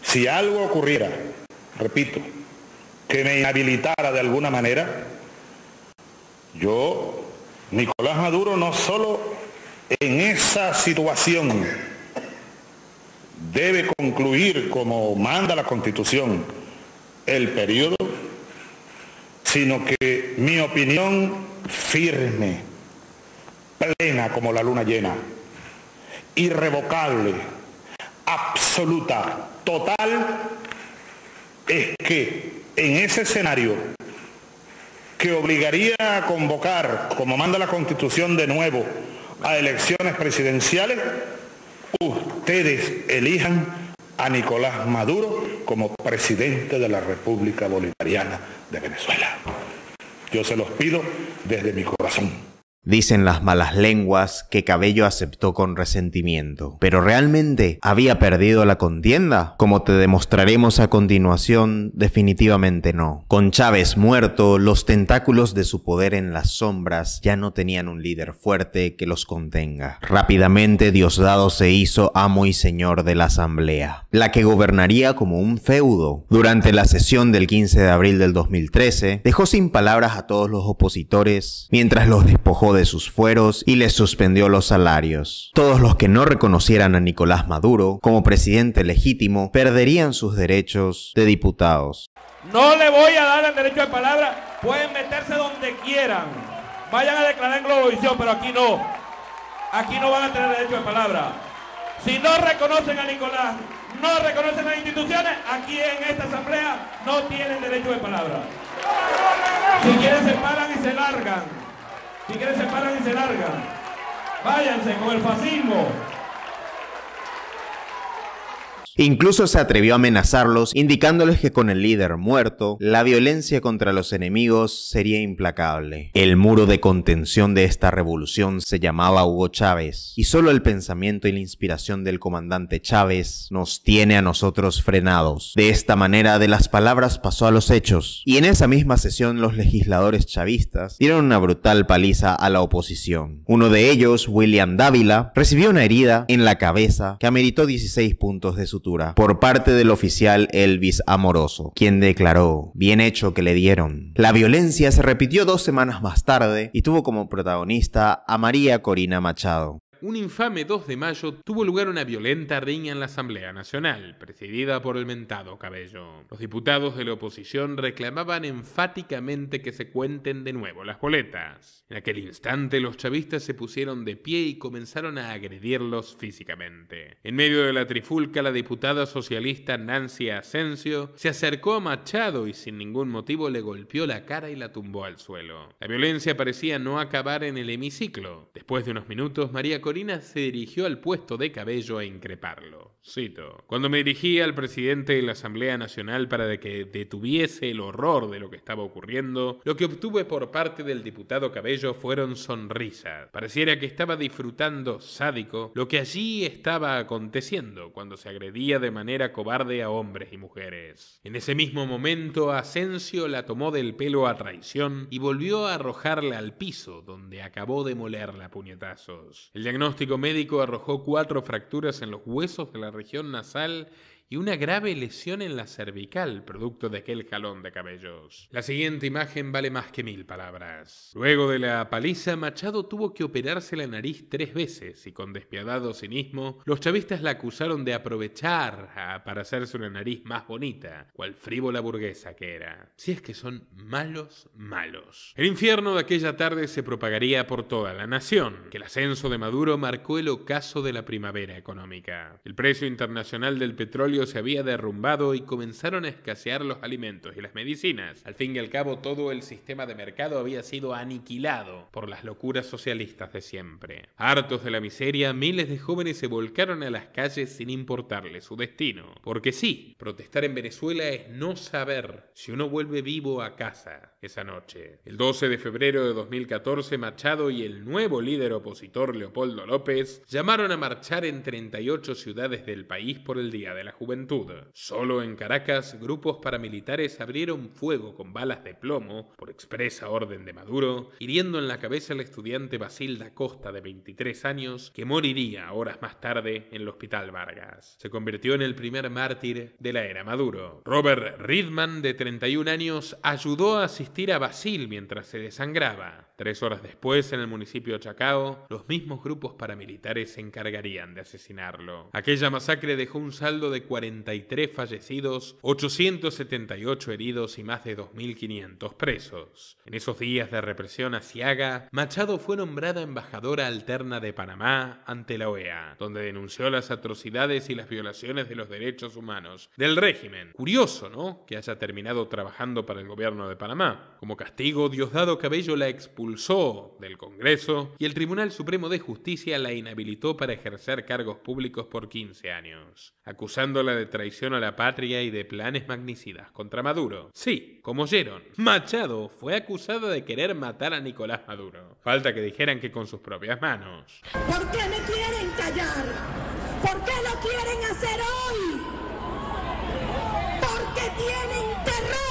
Si algo ocurriera, repito, que me inhabilitara de alguna manera, yo Nicolás Maduro no solo en esa situación debe concluir como manda la Constitución el periodo, sino que mi opinión firme, plena como la luna llena, irrevocable, absoluta, total, es que en ese escenario que obligaría a convocar, como manda la Constitución de nuevo, a elecciones presidenciales, ustedes elijan a Nicolás Maduro como presidente de la República Bolivariana de Venezuela. Yo se los pido desde mi corazón. Dicen las malas lenguas que Cabello aceptó con resentimiento, pero realmente había perdido la contienda. Como te demostraremos a continuación, definitivamente no. Con Chávez muerto, los tentáculos de su poder en las sombras ya no tenían un líder fuerte que los contenga. Rápidamente Diosdado se hizo amo y señor de la asamblea, la que gobernaría como un feudo. Durante la sesión del 15 de abril del 2013, dejó sin palabras a todos los opositores, mientras los despojó de sus fueros y les suspendió los salarios. Todos los que no reconocieran a Nicolás Maduro como presidente legítimo perderían sus derechos de diputados. No le voy a dar el derecho de palabra, pueden meterse donde quieran. Vayan a declarar en Globovisión, pero aquí no. Aquí no van a tener derecho de palabra. Si no reconocen a Nicolás, no reconocen las instituciones, aquí en esta asamblea no tienen derecho de palabra. Si quieren se paran y se largan. Si quieren se paran y se largan. Váyanse con el fascismo. Incluso se atrevió a amenazarlos, indicándoles que con el líder muerto, la violencia contra los enemigos sería implacable. El muro de contención de esta revolución se llamaba Hugo Chávez, y solo el pensamiento y la inspiración del comandante Chávez nos tiene a nosotros frenados. De esta manera, de las palabras pasó a los hechos, y en esa misma sesión los legisladores chavistas dieron una brutal paliza a la oposición. Uno de ellos, William Dávila, recibió una herida en la cabeza que ameritó 16 puntos de su por parte del oficial Elvis Amoroso, quien declaró, bien hecho que le dieron. La violencia se repitió dos semanas más tarde y tuvo como protagonista a María Corina Machado, un infame 2 de mayo tuvo lugar una violenta riña en la Asamblea Nacional, presidida por el mentado Cabello. Los diputados de la oposición reclamaban enfáticamente que se cuenten de nuevo las boletas. En aquel instante los chavistas se pusieron de pie y comenzaron a agredirlos físicamente. En medio de la trifulca, la diputada socialista Nancy Asensio se acercó a Machado y sin ningún motivo le golpeó la cara y la tumbó al suelo. La violencia parecía no acabar en el hemiciclo. Después de unos minutos, María se dirigió al puesto de Cabello a increparlo. Cito, cuando me dirigí al presidente de la Asamblea Nacional para que detuviese el horror de lo que estaba ocurriendo, lo que obtuve por parte del diputado Cabello fueron sonrisas. Pareciera que estaba disfrutando sádico lo que allí estaba aconteciendo cuando se agredía de manera cobarde a hombres y mujeres. En ese mismo momento, Asensio la tomó del pelo a traición y volvió a arrojarla al piso, donde acabó de molerla a puñetazos. El diagnóstico diagnóstico médico arrojó cuatro fracturas en los huesos de la región nasal y una grave lesión en la cervical producto de aquel jalón de cabellos. La siguiente imagen vale más que mil palabras. Luego de la paliza, Machado tuvo que operarse la nariz tres veces y con despiadado cinismo, los chavistas la acusaron de aprovechar ah, para hacerse una nariz más bonita, cual frívola burguesa que era. Si es que son malos, malos. El infierno de aquella tarde se propagaría por toda la nación, que el ascenso de Maduro marcó el ocaso de la primavera económica. El precio internacional del petróleo se había derrumbado y comenzaron a escasear los alimentos y las medicinas. Al fin y al cabo, todo el sistema de mercado había sido aniquilado por las locuras socialistas de siempre. Hartos de la miseria, miles de jóvenes se volcaron a las calles sin importarle su destino. Porque sí, protestar en Venezuela es no saber si uno vuelve vivo a casa esa noche. El 12 de febrero de 2014, Machado y el nuevo líder opositor Leopoldo López llamaron a marchar en 38 ciudades del país por el Día de la Juventud. Solo en Caracas, grupos paramilitares abrieron fuego con balas de plomo, por expresa orden de Maduro, hiriendo en la cabeza al estudiante Basilda Costa de 23 años, que moriría horas más tarde en el Hospital Vargas. Se convirtió en el primer mártir de la era Maduro. Robert Ridman, de 31 años, ayudó a asistir a Basil mientras se desangraba. Tres horas después, en el municipio de Chacao, los mismos grupos paramilitares se encargarían de asesinarlo. Aquella masacre dejó un saldo de 43 fallecidos, 878 heridos y más de 2.500 presos. En esos días de represión asiaga, Machado fue nombrada embajadora alterna de Panamá ante la OEA, donde denunció las atrocidades y las violaciones de los derechos humanos del régimen. Curioso, ¿no? Que haya terminado trabajando para el gobierno de Panamá. Como castigo, Diosdado Cabello la expulsó del Congreso y el Tribunal Supremo de Justicia la inhabilitó para ejercer cargos públicos por 15 años, acusándola de traición a la patria y de planes magnicidas contra Maduro. Sí, como oyeron, Machado fue acusado de querer matar a Nicolás Maduro. Falta que dijeran que con sus propias manos. ¿Por qué me quieren callar? ¿Por qué lo quieren hacer hoy? Porque tienen terror.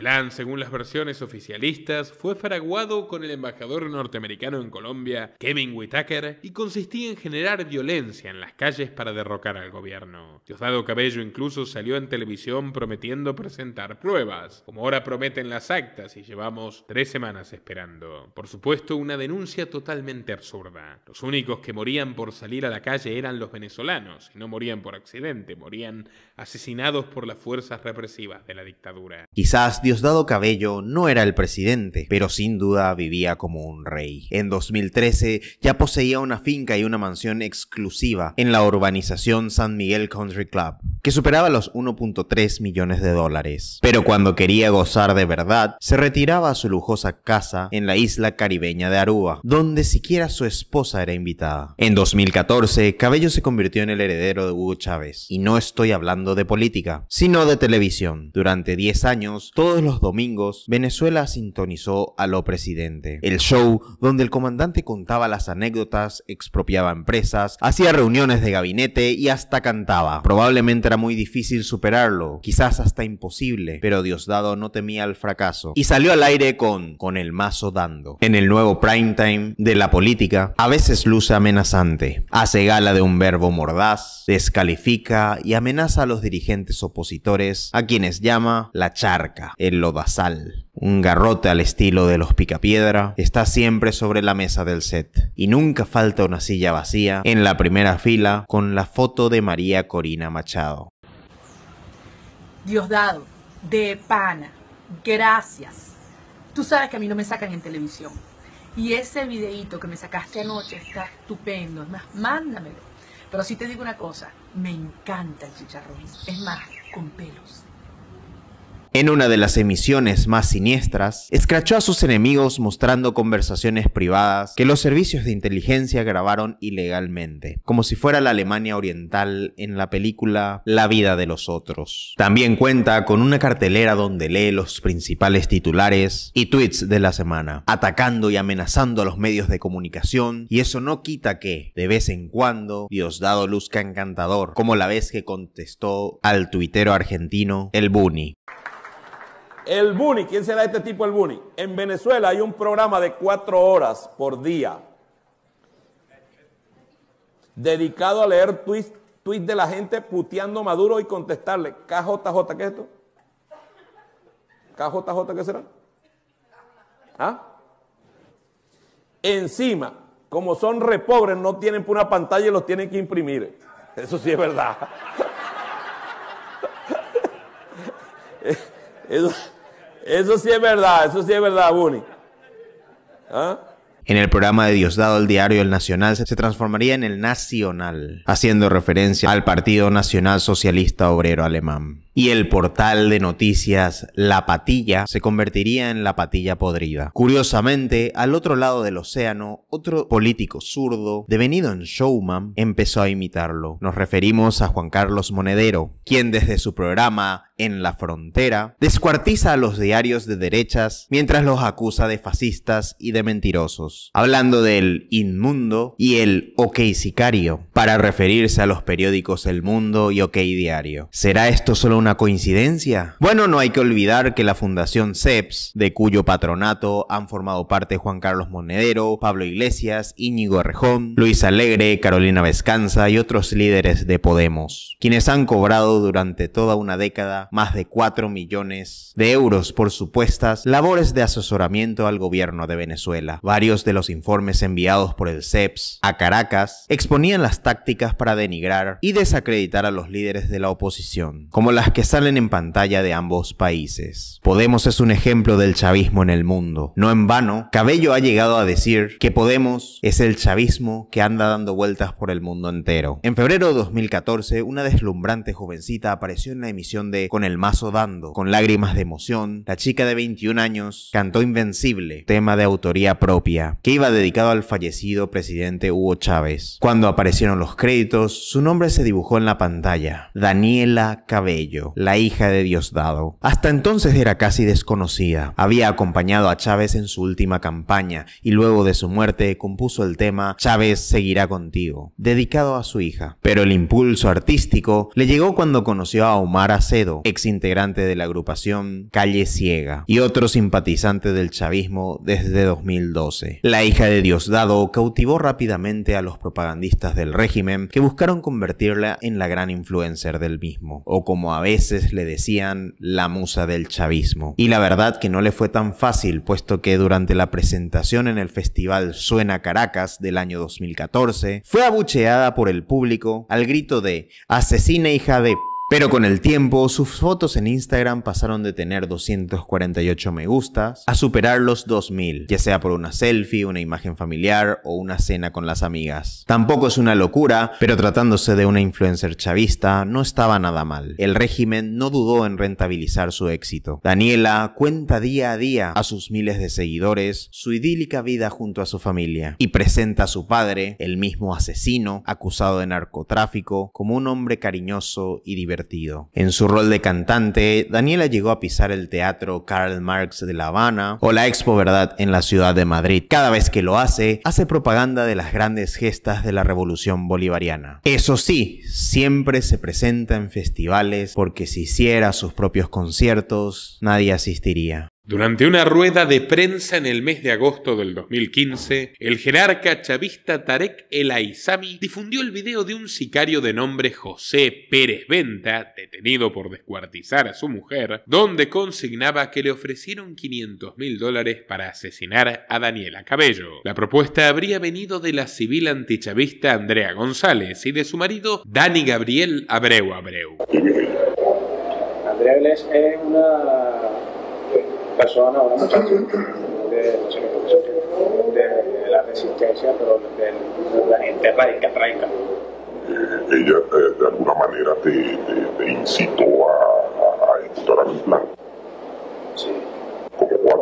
plan, según las versiones oficialistas, fue fraguado con el embajador norteamericano en Colombia, Kevin Whitaker, y consistía en generar violencia en las calles para derrocar al gobierno. Diosdado Cabello incluso salió en televisión prometiendo presentar pruebas, como ahora prometen las actas y llevamos tres semanas esperando. Por supuesto, una denuncia totalmente absurda. Los únicos que morían por salir a la calle eran los venezolanos, y no morían por accidente, morían asesinados por las fuerzas represivas de la dictadura. Quizás Diosdado Cabello no era el presidente, pero sin duda vivía como un rey. En 2013 ya poseía una finca y una mansión exclusiva en la urbanización San Miguel Country Club, que superaba los 1.3 millones de dólares. Pero cuando quería gozar de verdad, se retiraba a su lujosa casa en la isla caribeña de Aruba, donde siquiera su esposa era invitada. En 2014, Cabello se convirtió en el heredero de Hugo Chávez, y no estoy hablando de política, sino de televisión. Durante 10 años, todos los domingos, Venezuela sintonizó a lo presidente. El show donde el comandante contaba las anécdotas, expropiaba empresas, hacía reuniones de gabinete y hasta cantaba. Probablemente era muy difícil superarlo, quizás hasta imposible, pero Diosdado no temía el fracaso. Y salió al aire con Con el mazo dando. En el nuevo primetime de la política, a veces luce amenazante. Hace gala de un verbo mordaz, descalifica y amenaza a los dirigentes opositores, a quienes llama la charca lo basal. Un garrote al estilo de los picapiedra está siempre sobre la mesa del set y nunca falta una silla vacía en la primera fila con la foto de María Corina Machado. Diosdado, de pana, gracias. Tú sabes que a mí no me sacan en televisión. Y ese videíto que me sacaste anoche está estupendo. Es más, mándamelo. Pero si te digo una cosa, me encanta el chicharrón. Es más, con pelos. En una de las emisiones más siniestras, escrachó a sus enemigos mostrando conversaciones privadas que los servicios de inteligencia grabaron ilegalmente, como si fuera la Alemania Oriental en la película La vida de los otros. También cuenta con una cartelera donde lee los principales titulares y tweets de la semana, atacando y amenazando a los medios de comunicación, y eso no quita que, de vez en cuando, Diosdado luzca encantador, como la vez que contestó al tuitero argentino El Buni. El Buni, ¿quién será este tipo el Buni? En Venezuela hay un programa de cuatro horas por día dedicado a leer tweets, de la gente puteando Maduro y contestarle. KJJ, ¿qué es esto? KJJ, ¿qué será? ¿Ah? Encima, como son repobres no tienen una pantalla y los tienen que imprimir. Eso sí es verdad. (laughs) Eh, eso, sí es verdad, eso sí es verdad, Buni. ¿Ah? En el programa de Diosdado, el diario El Nacional se transformaría en el Nacional, haciendo referencia al Partido Nacional Socialista Obrero Alemán y el portal de noticias La Patilla se convertiría en La Patilla Podrida. Curiosamente, al otro lado del océano, otro político zurdo, devenido en showman, empezó a imitarlo. Nos referimos a Juan Carlos Monedero, quien desde su programa en la frontera, descuartiza a los diarios de derechas mientras los acusa de fascistas y de mentirosos, hablando del inmundo y el OK sicario, para referirse a los periódicos El Mundo y OK Diario. ¿Será esto solo una coincidencia? Bueno, no hay que olvidar que la Fundación CEPS, de cuyo patronato han formado parte Juan Carlos Monedero, Pablo Iglesias, Íñigo Rejón, Luis Alegre, Carolina Vescanza y otros líderes de Podemos, quienes han cobrado durante toda una década más de 4 millones de euros por supuestas labores de asesoramiento al gobierno de Venezuela. Varios de los informes enviados por el CEPS a Caracas exponían las tácticas para denigrar y desacreditar a los líderes de la oposición, como las que salen en pantalla de ambos países. Podemos es un ejemplo del chavismo en el mundo. No en vano, Cabello ha llegado a decir que Podemos es el chavismo que anda dando vueltas por el mundo entero. En febrero de 2014, una deslumbrante jovencita apareció en la emisión de Con el mazo dando. Con lágrimas de emoción, la chica de 21 años cantó Invencible, tema de autoría propia, que iba dedicado al fallecido presidente Hugo Chávez. Cuando aparecieron los créditos, su nombre se dibujó en la pantalla, Daniela Cabello la hija de Diosdado. Hasta entonces era casi desconocida. Había acompañado a Chávez en su última campaña y luego de su muerte compuso el tema Chávez seguirá contigo, dedicado a su hija. Pero el impulso artístico le llegó cuando conoció a Omar Acedo, ex integrante de la agrupación Calle Ciega y otro simpatizante del chavismo desde 2012. La hija de Diosdado cautivó rápidamente a los propagandistas del régimen que buscaron convertirla en la gran influencer del mismo, o como a veces le decían la musa del chavismo. Y la verdad que no le fue tan fácil, puesto que durante la presentación en el festival Suena Caracas del año 2014, fue abucheada por el público al grito de asesina hija de pero con el tiempo, sus fotos en Instagram pasaron de tener 248 me gustas a superar los 2000, ya sea por una selfie, una imagen familiar o una cena con las amigas. Tampoco es una locura, pero tratándose de una influencer chavista, no estaba nada mal. El régimen no dudó en rentabilizar su éxito. Daniela cuenta día a día a sus miles de seguidores su idílica vida junto a su familia y presenta a su padre, el mismo asesino, acusado de narcotráfico, como un hombre cariñoso y divertido en su rol de cantante, Daniela llegó a pisar el teatro Karl Marx de La Habana o la Expo Verdad en la ciudad de Madrid. Cada vez que lo hace, hace propaganda de las grandes gestas de la revolución bolivariana. Eso sí, siempre se presenta en festivales porque si hiciera sus propios conciertos, nadie asistiría. Durante una rueda de prensa en el mes de agosto del 2015, el jerarca chavista Tarek El Aizami difundió el video de un sicario de nombre José Pérez Venta, detenido por descuartizar a su mujer, donde consignaba que le ofrecieron 500 mil dólares para asesinar a Daniela Cabello. La propuesta habría venido de la civil antichavista Andrea González y de su marido Dani Gabriel Abreu Abreu. Andrea es una persona, una muchacha, de, de, la resistencia, pero de la gente radica radical. Ella eh, de alguna manera te, incitó a, a, a ejecutar plan. Sí. ¿Cómo cuál?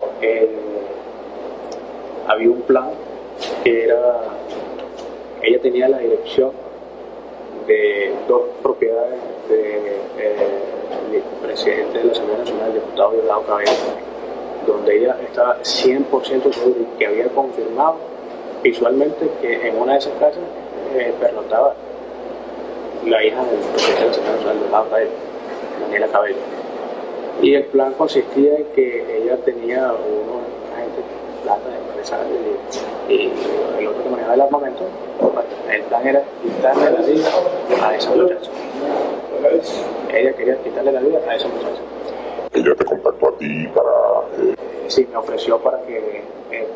Porque eh, había un plan que era. Ella tenía la dirección de dos propiedades del eh, presidente de la Asamblea Nacional, el diputado Diosdado Cabello, donde ella estaba 100% segura y que había confirmado visualmente que en una de esas casas eh, pernotaba la hija del presidente de la Asamblea Nacional, Diosdado Cabello, Daniela Cabello. Y el plan consistía en que ella tenía unos agentes plata y, el otro que manejaba el armamento, pues, el plan era quitarle la vida a esa muchacha. Ella quería quitarle la vida a esa muchacha. ¿Ella te contactó a ti para...? Eh, sí, me ofreció para que este,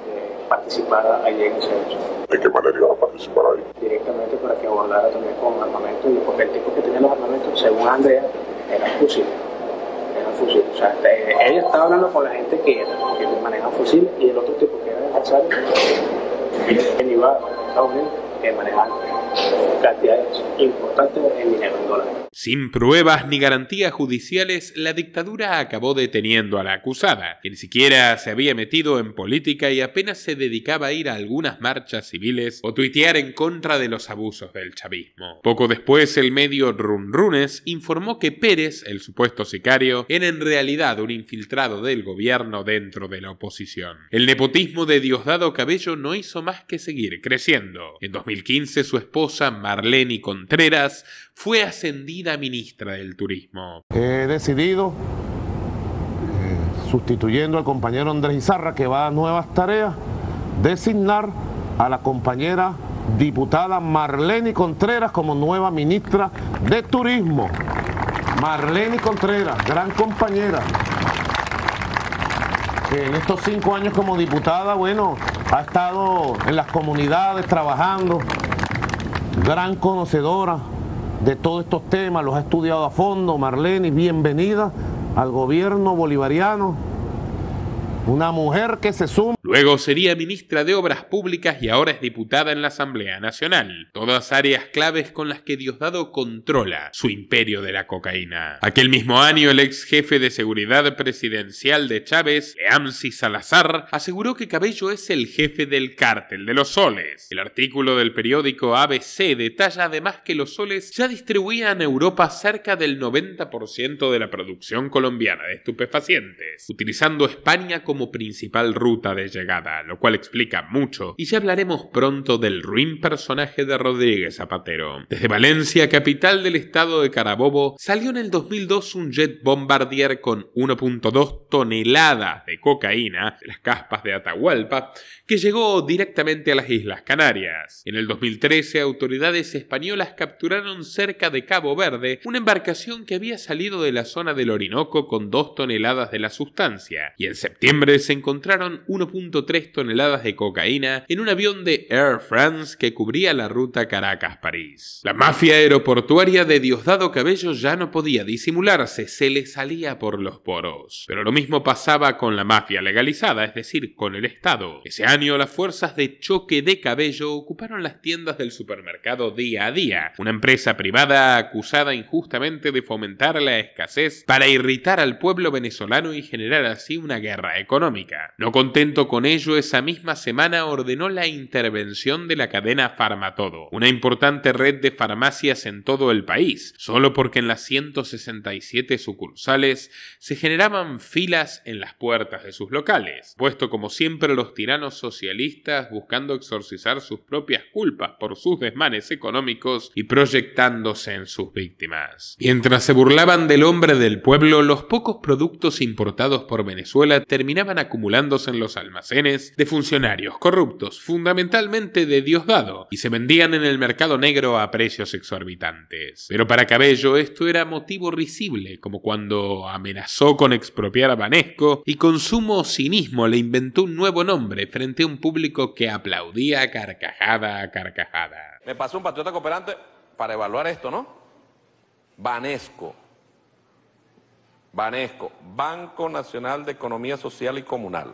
participara allí en ese hecho. ¿De qué manera iba a participar ahí? Directamente para que abordara también con armamento, y porque el tipo que tenía los armamentos, según Andrea, era fusil. Fusil, O sea, ella eh, estaba hablando con la gente que, que manejaba fusil y el otro tipo que era empresario, que iba a Estados que manejaba cantidades importantes en dinero en dólares. Sin pruebas ni garantías judiciales, la dictadura acabó deteniendo a la acusada, que ni siquiera se había metido en política y apenas se dedicaba a ir a algunas marchas civiles o tuitear en contra de los abusos del chavismo. Poco después, el medio Runes informó que Pérez, el supuesto sicario, era en realidad un infiltrado del gobierno dentro de la oposición. El nepotismo de Diosdado Cabello no hizo más que seguir creciendo. En 2015, su esposa Marlene Contreras fue ascendida ministra del Turismo. He decidido, eh, sustituyendo al compañero Andrés Izarra, que va a nuevas tareas, designar a la compañera diputada Marlene Contreras como nueva ministra de Turismo. Marlene Contreras, gran compañera, que en estos cinco años como diputada, bueno, ha estado en las comunidades trabajando, gran conocedora de todos estos temas, los ha estudiado a fondo. Marlene, bienvenida al gobierno bolivariano. Una mujer que se suma. Luego sería ministra de Obras Públicas y ahora es diputada en la Asamblea Nacional. Todas áreas claves con las que Diosdado controla su imperio de la cocaína. Aquel mismo año, el ex jefe de seguridad presidencial de Chávez, Leamsi Salazar, aseguró que Cabello es el jefe del cártel de los soles. El artículo del periódico ABC detalla además que los soles ya distribuían a Europa cerca del 90% de la producción colombiana de estupefacientes, utilizando España como como principal ruta de llegada, lo cual explica mucho, y ya hablaremos pronto del ruin personaje de Rodríguez Zapatero. Desde Valencia, capital del estado de Carabobo, salió en el 2002 un jet bombardier con 1.2 toneladas de cocaína, de las caspas de Atahualpa, que llegó directamente a las Islas Canarias. En el 2013, autoridades españolas capturaron cerca de Cabo Verde una embarcación que había salido de la zona del Orinoco con 2 toneladas de la sustancia, y en septiembre se encontraron 1.3 toneladas de cocaína en un avión de Air France que cubría la ruta Caracas-París. La mafia aeroportuaria de Diosdado Cabello ya no podía disimularse, se le salía por los poros. Pero lo mismo pasaba con la mafia legalizada, es decir, con el Estado. Ese año las fuerzas de choque de Cabello ocuparon las tiendas del supermercado Día a Día, una empresa privada acusada injustamente de fomentar la escasez para irritar al pueblo venezolano y generar así una guerra económica no contento con ello, esa misma semana ordenó la intervención de la cadena Farmatodo, una importante red de farmacias en todo el país, solo porque en las 167 sucursales se generaban filas en las puertas de sus locales, puesto como siempre los tiranos socialistas buscando exorcizar sus propias culpas por sus desmanes económicos y proyectándose en sus víctimas. Mientras se burlaban del hombre del pueblo, los pocos productos importados por Venezuela terminaban acumulándose en los almacenes de funcionarios corruptos, fundamentalmente de Diosdado, y se vendían en el mercado negro a precios exorbitantes. Pero para Cabello esto era motivo risible, como cuando amenazó con expropiar a Vanesco y con sumo cinismo le inventó un nuevo nombre frente a un público que aplaudía carcajada a carcajada. Me pasó un patriota cooperante para evaluar esto, ¿no? Vanesco. Banesco, Banco Nacional de Economía Social y Comunal.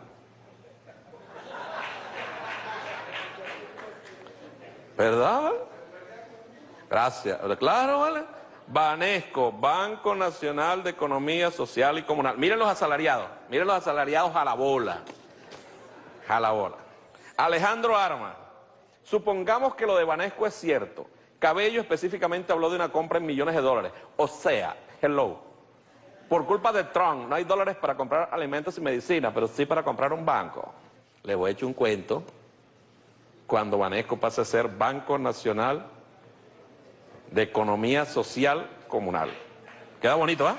¿Verdad? Gracias. Claro, ¿vale? Banesco, Banco Nacional de Economía Social y Comunal. Miren los asalariados, miren los asalariados a la bola. A la bola. Alejandro Arma, supongamos que lo de Banesco es cierto. Cabello específicamente habló de una compra en millones de dólares. O sea, hello, por culpa de Trump no hay dólares para comprar alimentos y medicinas, pero sí para comprar un banco. Le voy a echar un cuento. Cuando Banesco pase a ser Banco Nacional de Economía Social Comunal. Queda bonito, ¿eh?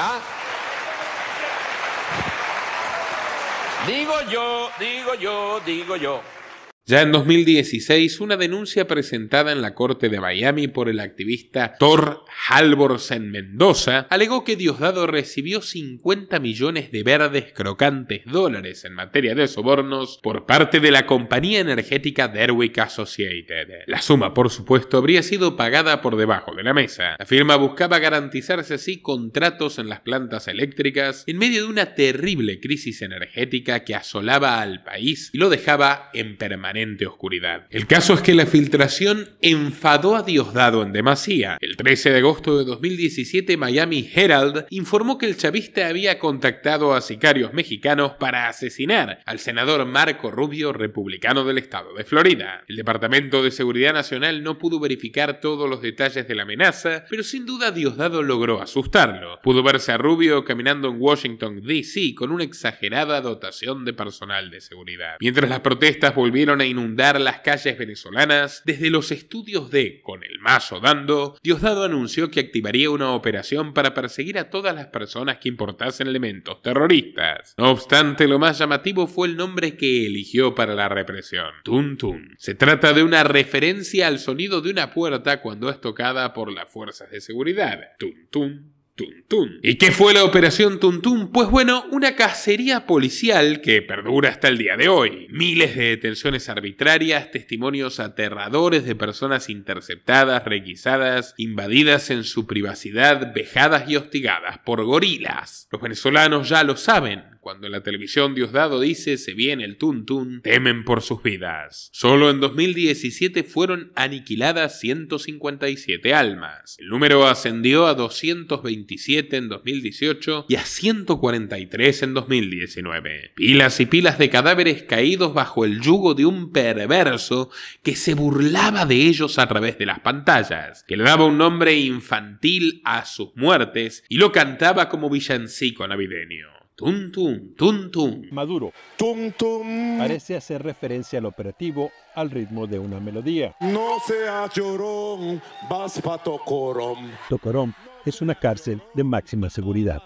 ¿ah? Digo yo, digo yo, digo yo. Ya en 2016, una denuncia presentada en la Corte de Miami por el activista Thor Halvorsen Mendoza alegó que Diosdado recibió 50 millones de verdes crocantes dólares en materia de sobornos por parte de la compañía energética Derwick Associated. La suma, por supuesto, habría sido pagada por debajo de la mesa. La firma buscaba garantizarse así contratos en las plantas eléctricas en medio de una terrible crisis energética que asolaba al país y lo dejaba en permanencia oscuridad. El caso es que la filtración enfadó a Diosdado en demasía. El 13 de agosto de 2017, Miami Herald informó que el chavista había contactado a sicarios mexicanos para asesinar al senador Marco Rubio, republicano del estado de Florida. El Departamento de Seguridad Nacional no pudo verificar todos los detalles de la amenaza, pero sin duda Diosdado logró asustarlo. Pudo verse a Rubio caminando en Washington, D.C. con una exagerada dotación de personal de seguridad. Mientras las protestas volvieron a inundar las calles venezolanas, desde los estudios de Con el mazo dando, Diosdado anunció que activaría una operación para perseguir a todas las personas que importasen elementos terroristas. No obstante, lo más llamativo fue el nombre que eligió para la represión, Tuntum. Se trata de una referencia al sonido de una puerta cuando es tocada por las fuerzas de seguridad. Tun ¿Y qué fue la Operación Tuntún? Pues bueno, una cacería policial que perdura hasta el día de hoy. Miles de detenciones arbitrarias, testimonios aterradores de personas interceptadas, requisadas, invadidas en su privacidad, vejadas y hostigadas por gorilas. Los venezolanos ya lo saben, cuando en la televisión Diosdado dice se viene el tuntún, temen por sus vidas. Solo en 2017 fueron aniquiladas 157 almas. El número ascendió a 227 en 2018 y a 143 en 2019. Pilas y pilas de cadáveres caídos bajo el yugo de un perverso que se burlaba de ellos a través de las pantallas, que le daba un nombre infantil a sus muertes y lo cantaba como villancico navideño. Tum tum, tum tum. Maduro. Tum Parece hacer referencia al operativo al ritmo de una melodía. No ha llorón, vas pa' Tocorón. Tocorón es una cárcel de máxima seguridad.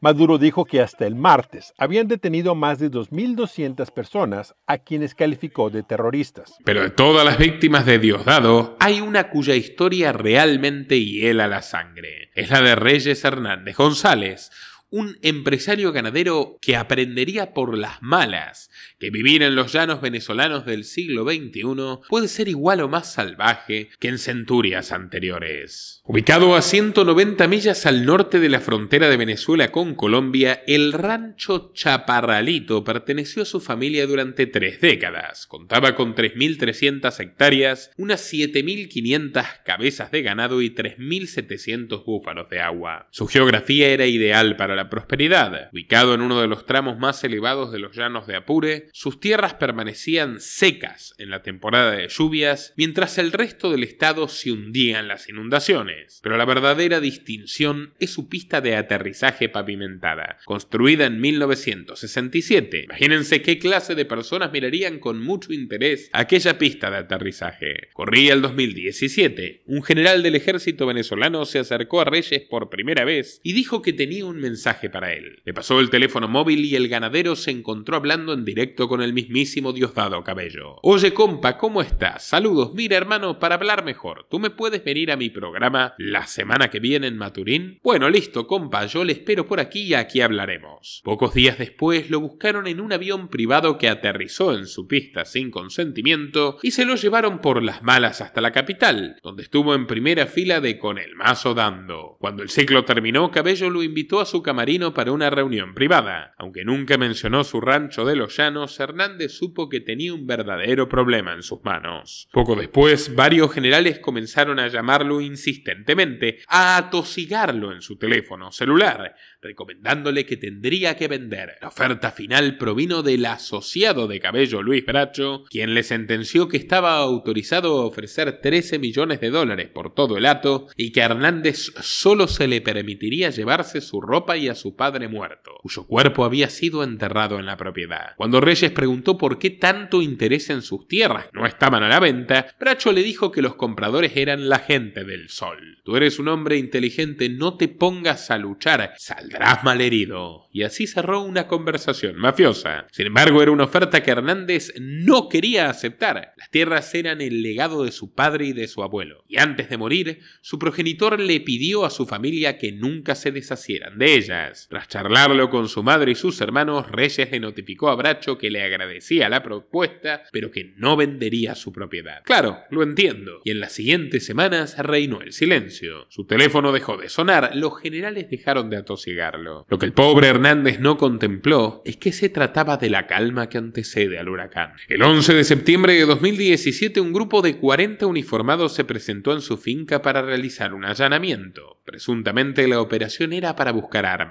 Maduro dijo que hasta el martes habían detenido a más de 2.200 personas a quienes calificó de terroristas. Pero de todas las víctimas de Diosdado, hay una cuya historia realmente hiela la sangre. Es la de Reyes Hernández González, un empresario ganadero que aprendería por las malas, que vivir en los llanos venezolanos del siglo XXI puede ser igual o más salvaje que en centurias anteriores. Ubicado a 190 millas al norte de la frontera de Venezuela con Colombia, el rancho Chaparralito perteneció a su familia durante tres décadas. Contaba con 3.300 hectáreas, unas 7.500 cabezas de ganado y 3.700 búfalos de agua. Su geografía era ideal para la prosperidad. Ubicado en uno de los tramos más elevados de los llanos de Apure, sus tierras permanecían secas en la temporada de lluvias, mientras el resto del estado se hundía en las inundaciones. Pero la verdadera distinción es su pista de aterrizaje pavimentada, construida en 1967. Imagínense qué clase de personas mirarían con mucho interés aquella pista de aterrizaje. Corría el 2017. Un general del ejército venezolano se acercó a Reyes por primera vez y dijo que tenía un mensaje para él. Le pasó el teléfono móvil y el ganadero se encontró hablando en directo con el mismísimo Diosdado Cabello. Oye compa, ¿cómo estás? Saludos, mira hermano, para hablar mejor, ¿tú me puedes venir a mi programa la semana que viene en Maturín? Bueno, listo compa, yo le espero por aquí y aquí hablaremos. Pocos días después lo buscaron en un avión privado que aterrizó en su pista sin consentimiento y se lo llevaron por las malas hasta la capital, donde estuvo en primera fila de con el mazo dando. Cuando el ciclo terminó, Cabello lo invitó a su Marino para una reunión privada. Aunque nunca mencionó su rancho de los llanos, Hernández supo que tenía un verdadero problema en sus manos. Poco después, varios generales comenzaron a llamarlo insistentemente, a atosigarlo en su teléfono celular, recomendándole que tendría que vender. La oferta final provino del asociado de cabello Luis Bracho, quien le sentenció que estaba autorizado a ofrecer 13 millones de dólares por todo el ato y que a Hernández solo se le permitiría llevarse su ropa y a su padre muerto, cuyo cuerpo había sido enterrado en la propiedad. Cuando Reyes preguntó por qué tanto interés en sus tierras, no estaban a la venta, Bracho le dijo que los compradores eran la gente del sol. Tú eres un hombre inteligente, no te pongas a luchar, saldrás malherido. Y así cerró una conversación mafiosa. Sin embargo, era una oferta que Hernández no quería aceptar. Las tierras eran el legado de su padre y de su abuelo. Y antes de morir, su progenitor le pidió a su familia que nunca se deshacieran de ella tras charlarlo con su madre y sus hermanos, Reyes le notificó a Bracho que le agradecía la propuesta, pero que no vendería su propiedad. Claro, lo entiendo. Y en las siguientes semanas reinó el silencio. Su teléfono dejó de sonar, los generales dejaron de atosigarlo. Lo que el pobre Hernández no contempló es que se trataba de la calma que antecede al huracán. El 11 de septiembre de 2017 un grupo de 40 uniformados se presentó en su finca para realizar un allanamiento. Presuntamente la operación era para buscar armas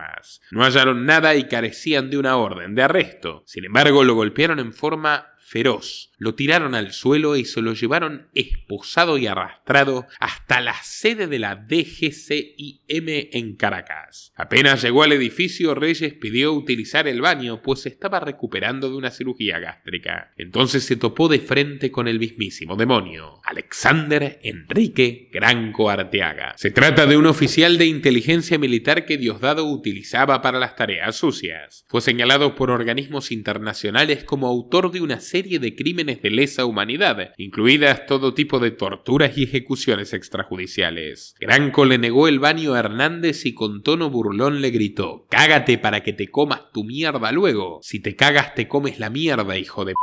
no hallaron nada y carecían de una orden de arresto. Sin embargo, lo golpearon en forma feroz. Lo tiraron al suelo y se lo llevaron esposado y arrastrado hasta la sede de la DGCIM en Caracas. Apenas llegó al edificio, Reyes pidió utilizar el baño, pues se estaba recuperando de una cirugía gástrica. Entonces se topó de frente con el mismísimo demonio, Alexander Enrique Granco Arteaga. Se trata de un oficial de inteligencia militar que Diosdado utilizaba para las tareas sucias. Fue señalado por organismos internacionales como autor de una serie de crímenes de lesa humanidad, incluidas todo tipo de torturas y ejecuciones extrajudiciales. Granco le negó el baño a Hernández y con tono burlón le gritó, Cágate para que te comas tu mierda luego. Si te cagas te comes la mierda, hijo de p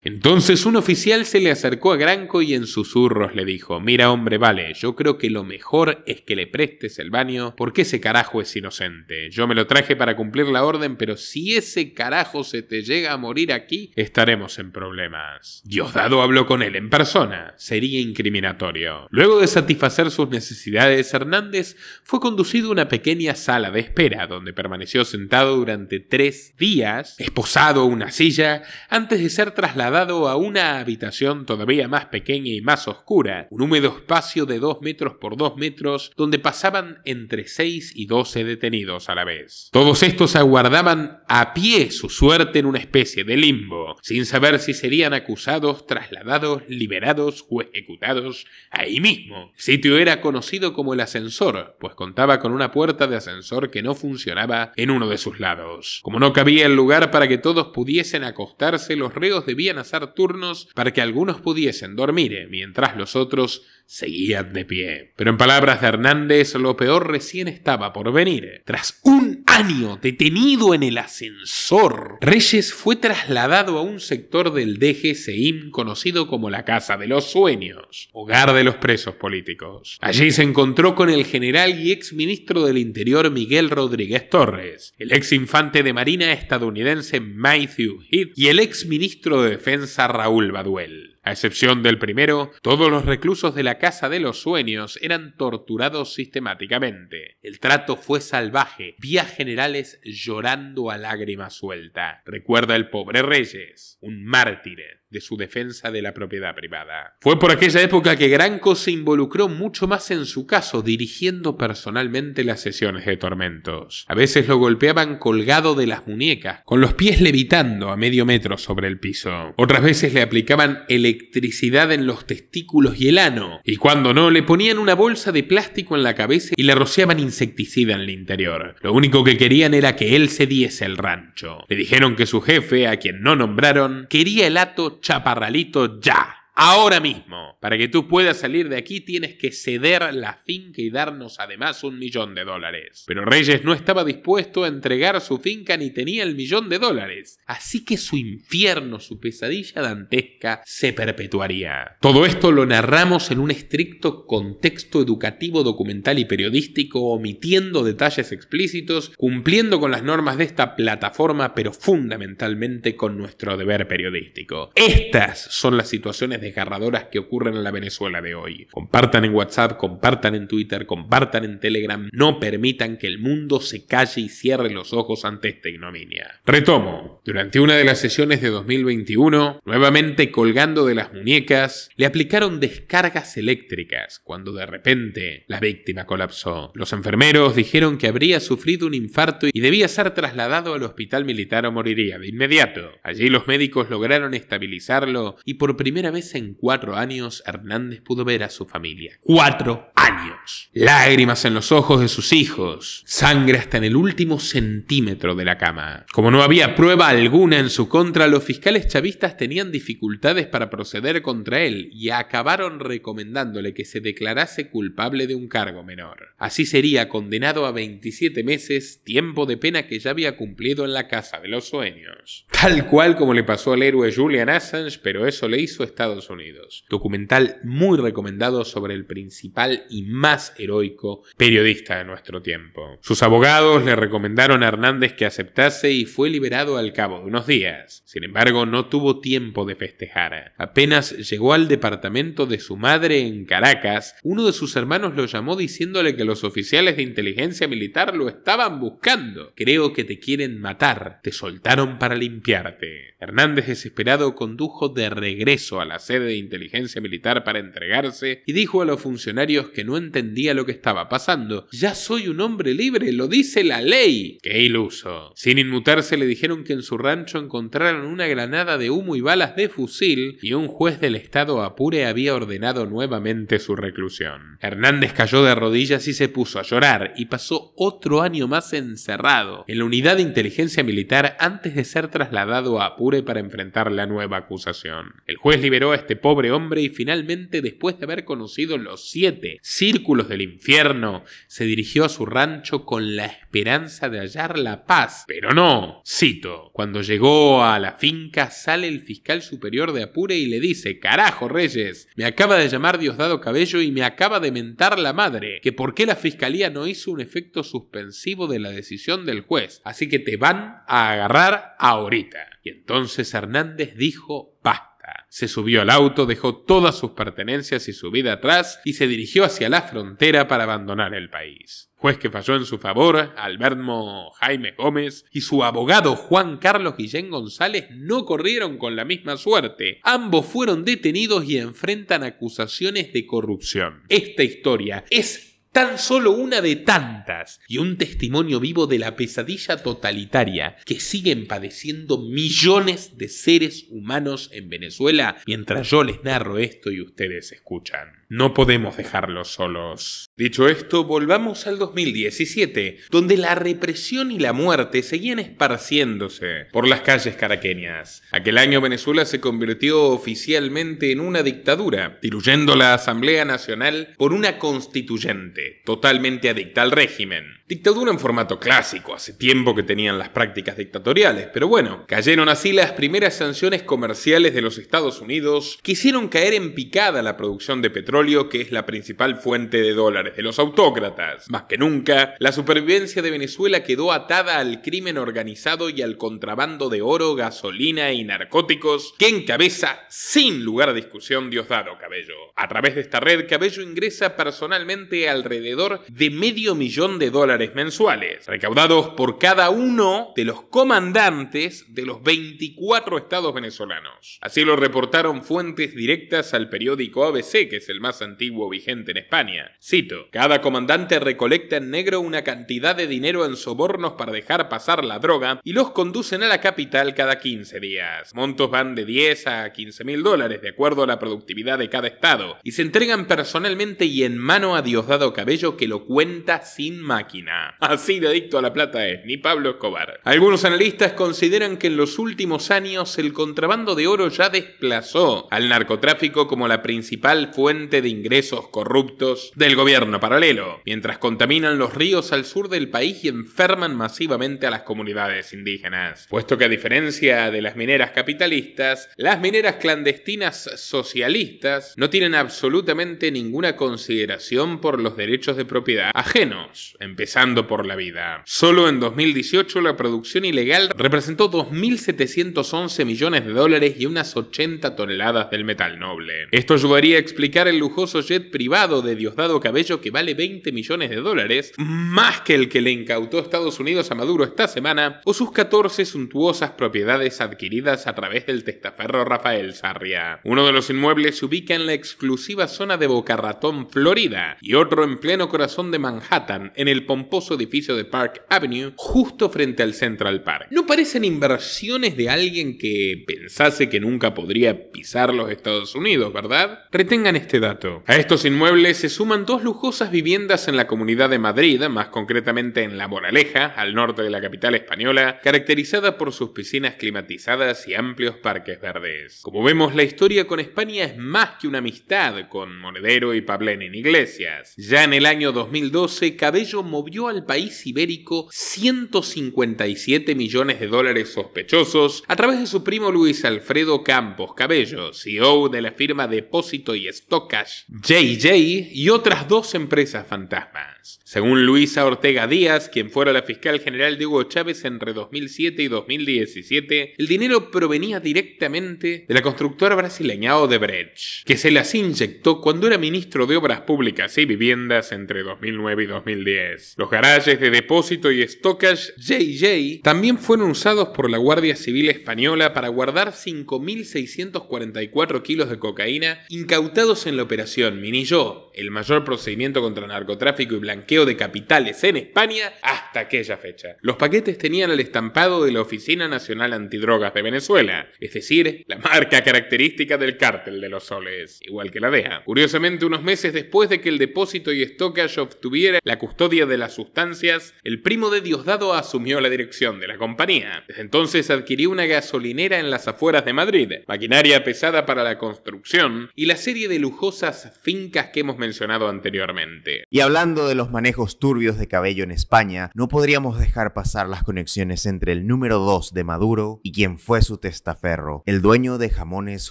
entonces un oficial se le acercó a Granco y en susurros le dijo, mira hombre, vale, yo creo que lo mejor es que le prestes el baño porque ese carajo es inocente. Yo me lo traje para cumplir la orden, pero si ese carajo se te llega a morir aquí, estaremos en problemas. Diosdado habló con él en persona, sería incriminatorio. Luego de satisfacer sus necesidades, Hernández fue conducido a una pequeña sala de espera donde permaneció sentado durante tres días, esposado a una silla, antes de ser trasladado dado a una habitación todavía más pequeña y más oscura, un húmedo espacio de 2 metros por 2 metros donde pasaban entre 6 y 12 detenidos a la vez. Todos estos aguardaban a pie su suerte en una especie de limbo, sin saber si serían acusados, trasladados, liberados o ejecutados ahí mismo. El sitio era conocido como el ascensor, pues contaba con una puerta de ascensor que no funcionaba en uno de sus lados. Como no cabía el lugar para que todos pudiesen acostarse, los reos debían hacer turnos para que algunos pudiesen dormir eh, mientras los otros seguían de pie. Pero en palabras de Hernández, lo peor recién estaba por venir. Tras un año detenido en el ascensor, Reyes fue trasladado a un sector del DGCIM conocido como la Casa de los Sueños, hogar de los presos políticos. Allí se encontró con el general y ex ministro del Interior Miguel Rodríguez Torres, el exinfante de Marina estadounidense Matthew Heath y el ex ministro de Defensa Raúl Baduel. A excepción del primero, todos los reclusos de la Casa de los Sueños eran torturados sistemáticamente. El trato fue salvaje, vía generales llorando a lágrima suelta. Recuerda el pobre Reyes, un mártir de su defensa de la propiedad privada. Fue por aquella época que Granco se involucró mucho más en su caso, dirigiendo personalmente las sesiones de tormentos. A veces lo golpeaban colgado de las muñecas, con los pies levitando a medio metro sobre el piso. Otras veces le aplicaban electricidad en los testículos y el ano, y cuando no, le ponían una bolsa de plástico en la cabeza y le rociaban insecticida en el interior. Lo único que querían era que él cediese el rancho. Le dijeron que su jefe, a quien no nombraron, quería el hato chaparralito ya ahora mismo. Para que tú puedas salir de aquí tienes que ceder la finca y darnos además un millón de dólares. Pero Reyes no estaba dispuesto a entregar su finca ni tenía el millón de dólares. Así que su infierno, su pesadilla dantesca se perpetuaría. Todo esto lo narramos en un estricto contexto educativo, documental y periodístico, omitiendo detalles explícitos, cumpliendo con las normas de esta plataforma, pero fundamentalmente con nuestro deber periodístico. Estas son las situaciones de desgarradoras que ocurren en la Venezuela de hoy. Compartan en WhatsApp, compartan en Twitter, compartan en Telegram, no permitan que el mundo se calle y cierre los ojos ante esta ignominia. Retomo. Durante una de las sesiones de 2021, nuevamente colgando de las muñecas, le aplicaron descargas eléctricas cuando de repente la víctima colapsó. Los enfermeros dijeron que habría sufrido un infarto y debía ser trasladado al hospital militar o moriría de inmediato. Allí los médicos lograron estabilizarlo y por primera vez se en cuatro años Hernández pudo ver a su familia. ¡Cuatro años! Lágrimas en los ojos de sus hijos, sangre hasta en el último centímetro de la cama. Como no había prueba alguna en su contra, los fiscales chavistas tenían dificultades para proceder contra él y acabaron recomendándole que se declarase culpable de un cargo menor. Así sería condenado a 27 meses, tiempo de pena que ya había cumplido en la Casa de los Sueños. Tal cual como le pasó al héroe Julian Assange, pero eso le hizo Estados Unidos. Documental muy recomendado sobre el principal y más heroico periodista de nuestro tiempo. Sus abogados le recomendaron a Hernández que aceptase y fue liberado al cabo de unos días. Sin embargo, no tuvo tiempo de festejar. Apenas llegó al departamento de su madre en Caracas, uno de sus hermanos lo llamó diciéndole que los oficiales de inteligencia militar lo estaban buscando. Creo que te quieren matar. Te soltaron para limpiarte. Hernández desesperado condujo de regreso a la sede de inteligencia militar para entregarse y dijo a los funcionarios que no entendía lo que estaba pasando. Ya soy un hombre libre, lo dice la ley. ¡Qué iluso! Sin inmutarse le dijeron que en su rancho encontraron una granada de humo y balas de fusil y un juez del estado Apure había ordenado nuevamente su reclusión. Hernández cayó de rodillas y se puso a llorar y pasó otro año más encerrado en la unidad de inteligencia militar antes de ser trasladado a Apure para enfrentar la nueva acusación. El juez liberó este pobre hombre y finalmente, después de haber conocido los siete círculos del infierno, se dirigió a su rancho con la esperanza de hallar la paz. Pero no, cito, cuando llegó a la finca sale el fiscal superior de Apure y le dice, carajo Reyes, me acaba de llamar Diosdado Cabello y me acaba de mentar la madre, que por qué la fiscalía no hizo un efecto suspensivo de la decisión del juez, así que te van a agarrar ahorita. Y entonces Hernández dijo, basta. Se subió al auto, dejó todas sus pertenencias y su vida atrás y se dirigió hacia la frontera para abandonar el país. Juez que falló en su favor, Alberto Jaime Gómez y su abogado Juan Carlos Guillén González no corrieron con la misma suerte. Ambos fueron detenidos y enfrentan acusaciones de corrupción. Esta historia es tan solo una de tantas y un testimonio vivo de la pesadilla totalitaria que siguen padeciendo millones de seres humanos en Venezuela mientras yo les narro esto y ustedes escuchan. No podemos dejarlos solos. Dicho esto, volvamos al 2017, donde la represión y la muerte seguían esparciéndose por las calles caraqueñas. Aquel año Venezuela se convirtió oficialmente en una dictadura, diluyendo la Asamblea Nacional por una constituyente, totalmente adicta al régimen. Dictadura en formato clásico, hace tiempo que tenían las prácticas dictatoriales, pero bueno, cayeron así las primeras sanciones comerciales de los Estados Unidos que hicieron caer en picada la producción de petróleo que es la principal fuente de dólares de los autócratas. Más que nunca, la supervivencia de Venezuela quedó atada al crimen organizado y al contrabando de oro, gasolina y narcóticos que encabeza sin lugar a discusión Diosdado Cabello. A través de esta red, Cabello ingresa personalmente alrededor de medio millón de dólares mensuales, recaudados por cada uno de los comandantes de los 24 estados venezolanos. Así lo reportaron fuentes directas al periódico ABC, que es el más antiguo vigente en España. Cito, cada comandante recolecta en negro una cantidad de dinero en sobornos para dejar pasar la droga y los conducen a la capital cada 15 días. Montos van de 10 a 15 mil dólares de acuerdo a la productividad de cada estado y se entregan personalmente y en mano a Diosdado Cabello que lo cuenta sin máquina. Así de adicto a la plata es, ni Pablo Escobar. Algunos analistas consideran que en los últimos años el contrabando de oro ya desplazó al narcotráfico como la principal fuente de ingresos corruptos del gobierno paralelo, mientras contaminan los ríos al sur del país y enferman masivamente a las comunidades indígenas. Puesto que a diferencia de las mineras capitalistas, las mineras clandestinas socialistas no tienen absolutamente ninguna consideración por los derechos de propiedad ajenos, empezando por la vida. Solo en 2018 la producción ilegal representó 2.711 millones de dólares y unas 80 toneladas del metal noble. Esto ayudaría a explicar el lujoso jet privado de Diosdado Cabello que vale 20 millones de dólares, más que el que le incautó Estados Unidos a Maduro esta semana, o sus 14 suntuosas propiedades adquiridas a través del testaferro Rafael Sarria. Uno de los inmuebles se ubica en la exclusiva zona de Boca Ratón, Florida, y otro en pleno corazón de Manhattan, en el Pompeo edificio de Park Avenue justo frente al Central Park. No parecen inversiones de alguien que pensase que nunca podría pisar los Estados Unidos, ¿verdad? Retengan este dato. A estos inmuebles se suman dos lujosas viviendas en la comunidad de Madrid, más concretamente en La Moraleja, al norte de la capital española, caracterizada por sus piscinas climatizadas y amplios parques verdes. Como vemos, la historia con España es más que una amistad con Monedero y en Iglesias. Ya en el año 2012, Cabello movió al país ibérico 157 millones de dólares sospechosos a través de su primo Luis Alfredo Campos Cabello, CEO de la firma Depósito y Cash, JJ y otras dos empresas fantasmas. Según Luisa Ortega Díaz, quien fuera la fiscal general de Hugo Chávez entre 2007 y 2017, el dinero provenía directamente de la constructora brasileña Odebrecht, que se las inyectó cuando era ministro de Obras Públicas y Viviendas entre 2009 y 2010. Los garajes de depósito y stockage JJ también fueron usados por la Guardia Civil Española para guardar 5.644 kilos de cocaína incautados en la operación Minillo, el mayor procedimiento contra narcotráfico y blanqueo de capitales en España hasta aquella fecha. Los paquetes tenían el estampado de la Oficina Nacional Antidrogas de Venezuela, es decir, la marca característica del cártel de los soles, igual que la DEA. Curiosamente, unos meses después de que el depósito y Stockage obtuviera la custodia de las sustancias, el primo de Diosdado asumió la dirección de la compañía. Desde entonces adquirió una gasolinera en las afueras de Madrid, maquinaria pesada para la construcción y la serie de lujosas fincas que hemos mencionado mencionado anteriormente. Y hablando de los manejos turbios de cabello en España, no podríamos dejar pasar las conexiones entre el número 2 de Maduro y quien fue su testaferro, el dueño de jamones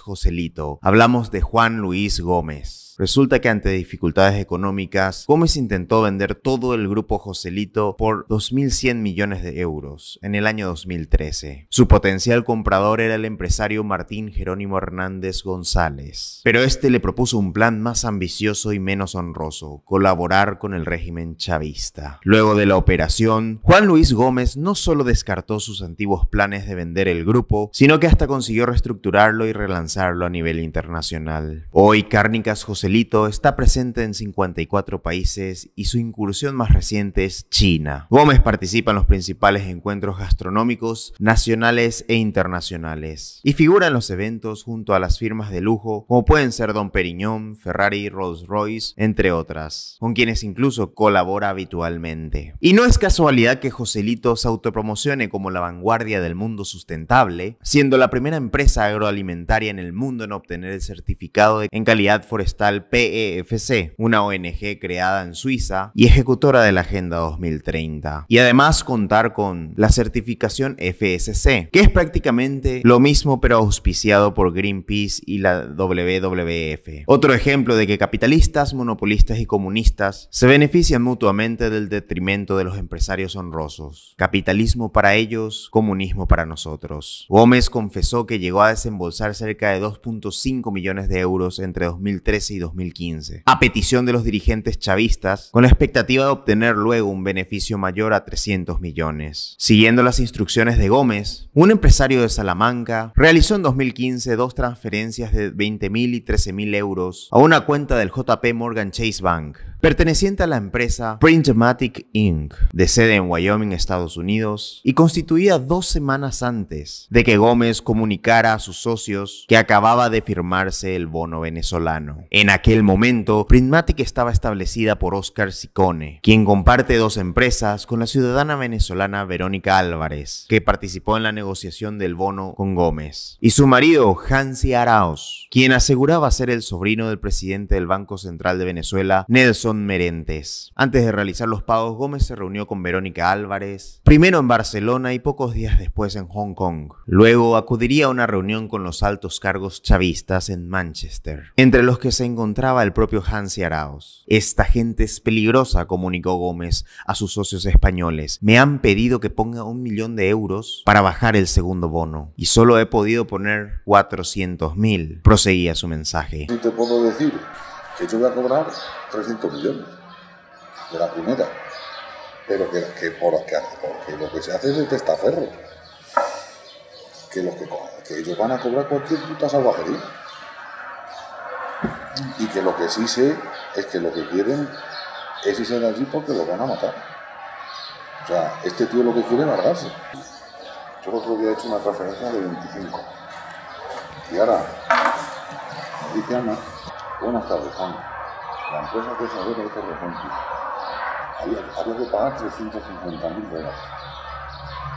Joselito. Hablamos de Juan Luis Gómez. Resulta que ante dificultades económicas, Gómez intentó vender todo el grupo Joselito por 2.100 millones de euros en el año 2013. Su potencial comprador era el empresario Martín Jerónimo Hernández González, pero este le propuso un plan más ambicioso y menos honroso, colaborar con el régimen chavista. Luego de la operación, Juan Luis Gómez no solo descartó sus antiguos planes de vender el grupo, sino que hasta consiguió reestructurarlo y relanzarlo a nivel internacional. Hoy Cárnicas Joselito está presente en 54 países y su incursión más reciente es China. Gómez participa en los principales encuentros gastronómicos nacionales e internacionales y figura en los eventos junto a las firmas de lujo como pueden ser Don Periñón, Ferrari, Rolls Royce, entre otras, con quienes incluso colabora habitualmente. Y no es casualidad que Joselito se autopromocione como la vanguardia del mundo sustentable, siendo la primera empresa agroalimentaria en el mundo en obtener el certificado en calidad forestal PEFC, una ONG creada en Suiza y ejecutora de la Agenda 2030. Y además contar con la certificación FSC, que es prácticamente lo mismo pero auspiciado por Greenpeace y la WWF. Otro ejemplo de que capitalista monopolistas y comunistas se benefician mutuamente del detrimento de los empresarios honrosos. Capitalismo para ellos, comunismo para nosotros. Gómez confesó que llegó a desembolsar cerca de 2.5 millones de euros entre 2013 y 2015, a petición de los dirigentes chavistas, con la expectativa de obtener luego un beneficio mayor a 300 millones. Siguiendo las instrucciones de Gómez, un empresario de Salamanca realizó en 2015 dos transferencias de 20.000 y 13.000 euros a una cuenta del JP Morgan Chase Bank, perteneciente a la empresa Printmatic Inc., de sede en Wyoming, Estados Unidos, y constituida dos semanas antes de que Gómez comunicara a sus socios que acababa de firmarse el bono venezolano. En aquel momento, Printmatic estaba establecida por Oscar Sicone, quien comparte dos empresas con la ciudadana venezolana Verónica Álvarez, que participó en la negociación del bono con Gómez, y su marido Hansi Araos, quien aseguraba ser el sobrino del presidente del Banco Central de Venezuela, Nelson Merentes. Antes de realizar los pagos, Gómez se reunió con Verónica Álvarez, primero en Barcelona y pocos días después en Hong Kong. Luego acudiría a una reunión con los altos cargos chavistas en Manchester, entre los que se encontraba el propio Hansi Araos. Esta gente es peligrosa, comunicó Gómez a sus socios españoles. Me han pedido que ponga un millón de euros para bajar el segundo bono y solo he podido poner 400 mil, proseguía su mensaje. te puedo decir? que yo voy a cobrar 300 millones de la primera, pero que, por, lo que se hace es de testaferro, que, ellos van a cobrar cualquier puta salvajería. Y que lo que sí sé es que lo que quieren es irse de allí porque lo van a matar. O sea, este tío lo que quiere es largarse. Yo el otro día he hecho una transferencia de 25. Y ahora, dice Ana, Buenas tardes, Juan. La empresa que se acusadora este repunte. Había, había que pagar 350.000 dólares.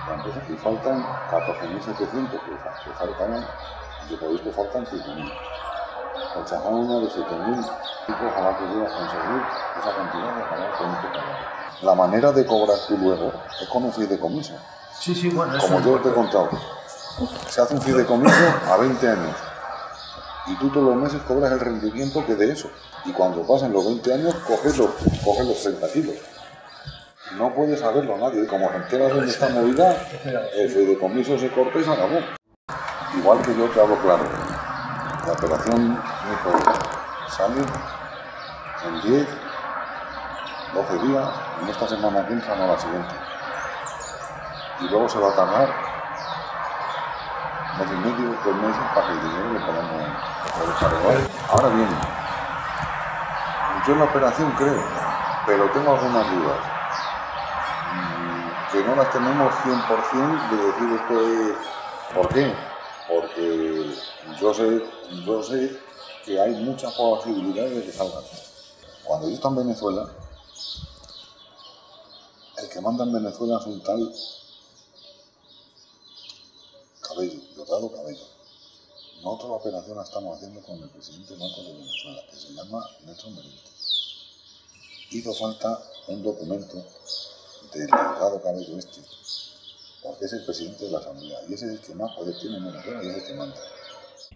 La empresa que faltan 14.700 que, que faltan, y por que faltan 7.000. chajón uno de 7.000 ojalá pudieras conseguir esa cantidad de pagar con este pago. La manera de cobrar tú luego es como un fideicomiso. Sí, sí, bueno, Como yo te he contado. Se hace un fideicomiso a 20 años y tú todos los meses cobras el rendimiento que de eso. Y cuando pasen los 20 años, coges los, los 30 kilos. No puedes saberlo nadie. como te enteras de esta movida, el fideicomiso se corta y se acabó. Igual que yo te hablo claro. La operación micro sale en 10, 12 días, en esta semana entra no la siguiente. Y luego se va a tardar medio, dos meses para que el dinero lo podamos Ahora bien, yo en la operación creo, pero tengo algunas dudas que no las tenemos 100% de decir esto ¿Por qué? Porque yo sé, yo sé que hay muchas posibilidades de que salgan. Cuando yo estoy en Venezuela, el que manda en Venezuela es un tal Cabello, Cabello. Nosotros la operación la estamos haciendo con el presidente del Banco de Venezuela, que se llama Nelson Benítez. Hizo falta un documento del Diosdado Cabello este, porque es el presidente de la Asamblea, y ese es el que más poder tiene en Venezuela y es el que manda.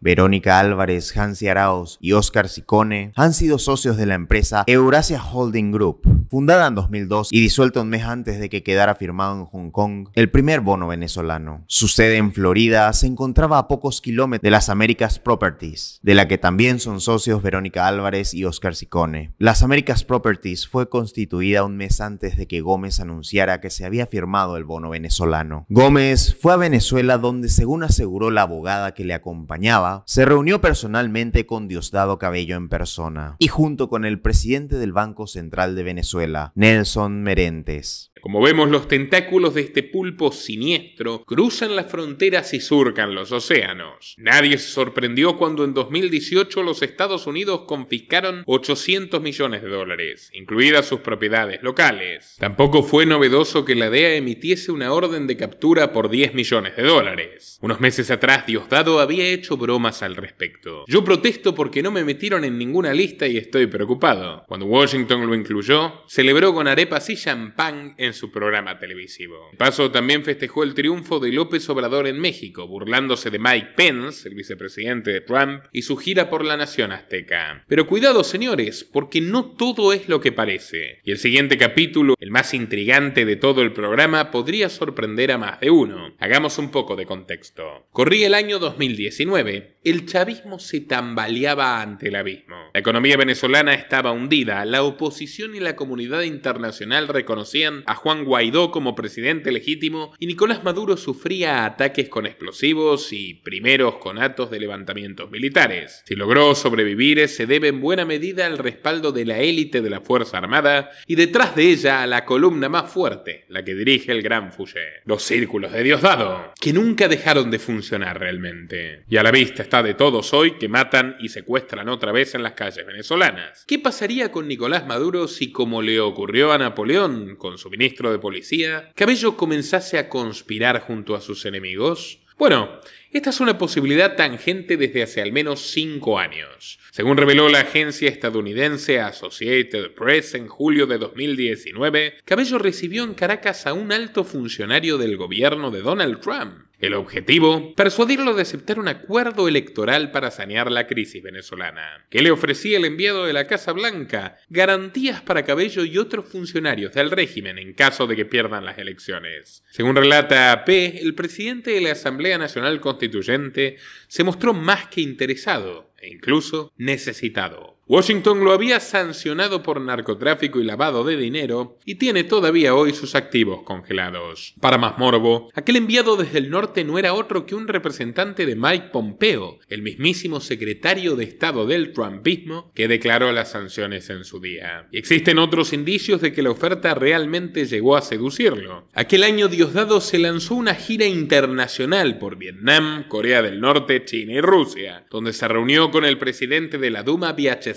Verónica Álvarez, Hansi araos y Oscar Sicone han sido socios de la empresa Eurasia Holding Group, fundada en 2002 y disuelta un mes antes de que quedara firmado en Hong Kong el primer bono venezolano. Su sede en Florida se encontraba a pocos kilómetros de las américas Properties, de la que también son socios Verónica Álvarez y Oscar Sicone. Las américas Properties fue constituida un mes antes de que Gómez anunciara que se había firmado el bono venezolano. Gómez fue a Venezuela donde, según aseguró la abogada que le acompañaba, se reunió personalmente con Diosdado Cabello en persona y junto con el presidente del Banco Central de Venezuela, Nelson Merentes. Como vemos, los tentáculos de este pulpo siniestro cruzan las fronteras y surcan los océanos. Nadie se sorprendió cuando en 2018 los Estados Unidos confiscaron 800 millones de dólares, incluidas sus propiedades locales. Tampoco fue novedoso que la DEA emitiese una orden de captura por 10 millones de dólares. Unos meses atrás, Diosdado había hecho bromas al respecto. Yo protesto porque no me metieron en ninguna lista y estoy preocupado. Cuando Washington lo incluyó, celebró con arepas y champán en su programa televisivo. paso también festejó el triunfo de López Obrador en México, burlándose de Mike Pence, el vicepresidente de Trump, y su gira por la nación azteca. Pero cuidado señores, porque no todo es lo que parece. Y el siguiente capítulo, el más intrigante de todo el programa, podría sorprender a más de uno. Hagamos un poco de contexto. Corría el año 2019, el chavismo se tambaleaba ante el abismo. La economía venezolana estaba hundida, la oposición y la comunidad internacional reconocían a Juan Guaidó como presidente legítimo y Nicolás Maduro sufría ataques con explosivos y primeros con conatos de levantamientos militares. Si logró sobrevivir se debe en buena medida al respaldo de la élite de la Fuerza Armada y detrás de ella a la columna más fuerte, la que dirige el Gran Fouché. Los círculos de Diosdado, que nunca dejaron de funcionar realmente. Y a la vista está de todos hoy que matan y secuestran otra vez en las calles venezolanas. ¿Qué pasaría con Nicolás Maduro si como le ocurrió a Napoleón con su ministro ministro de Policía? ¿Cabello comenzase a conspirar junto a sus enemigos? Bueno, esta es una posibilidad tangente desde hace al menos cinco años. Según reveló la agencia estadounidense Associated Press en julio de 2019, Cabello recibió en Caracas a un alto funcionario del gobierno de Donald Trump, el objetivo, persuadirlo de aceptar un acuerdo electoral para sanear la crisis venezolana, que le ofrecía el enviado de la Casa Blanca garantías para Cabello y otros funcionarios del régimen en caso de que pierdan las elecciones. Según relata AP, el presidente de la Asamblea Nacional Constituyente se mostró más que interesado e incluso necesitado. Washington lo había sancionado por narcotráfico y lavado de dinero y tiene todavía hoy sus activos congelados. Para más morbo, aquel enviado desde el norte no era otro que un representante de Mike Pompeo, el mismísimo secretario de Estado del Trumpismo que declaró las sanciones en su día. existen otros indicios de que la oferta realmente llegó a seducirlo. Aquel año Diosdado se lanzó una gira internacional por Vietnam, Corea del Norte, China y Rusia, donde se reunió con el presidente de la Duma VHC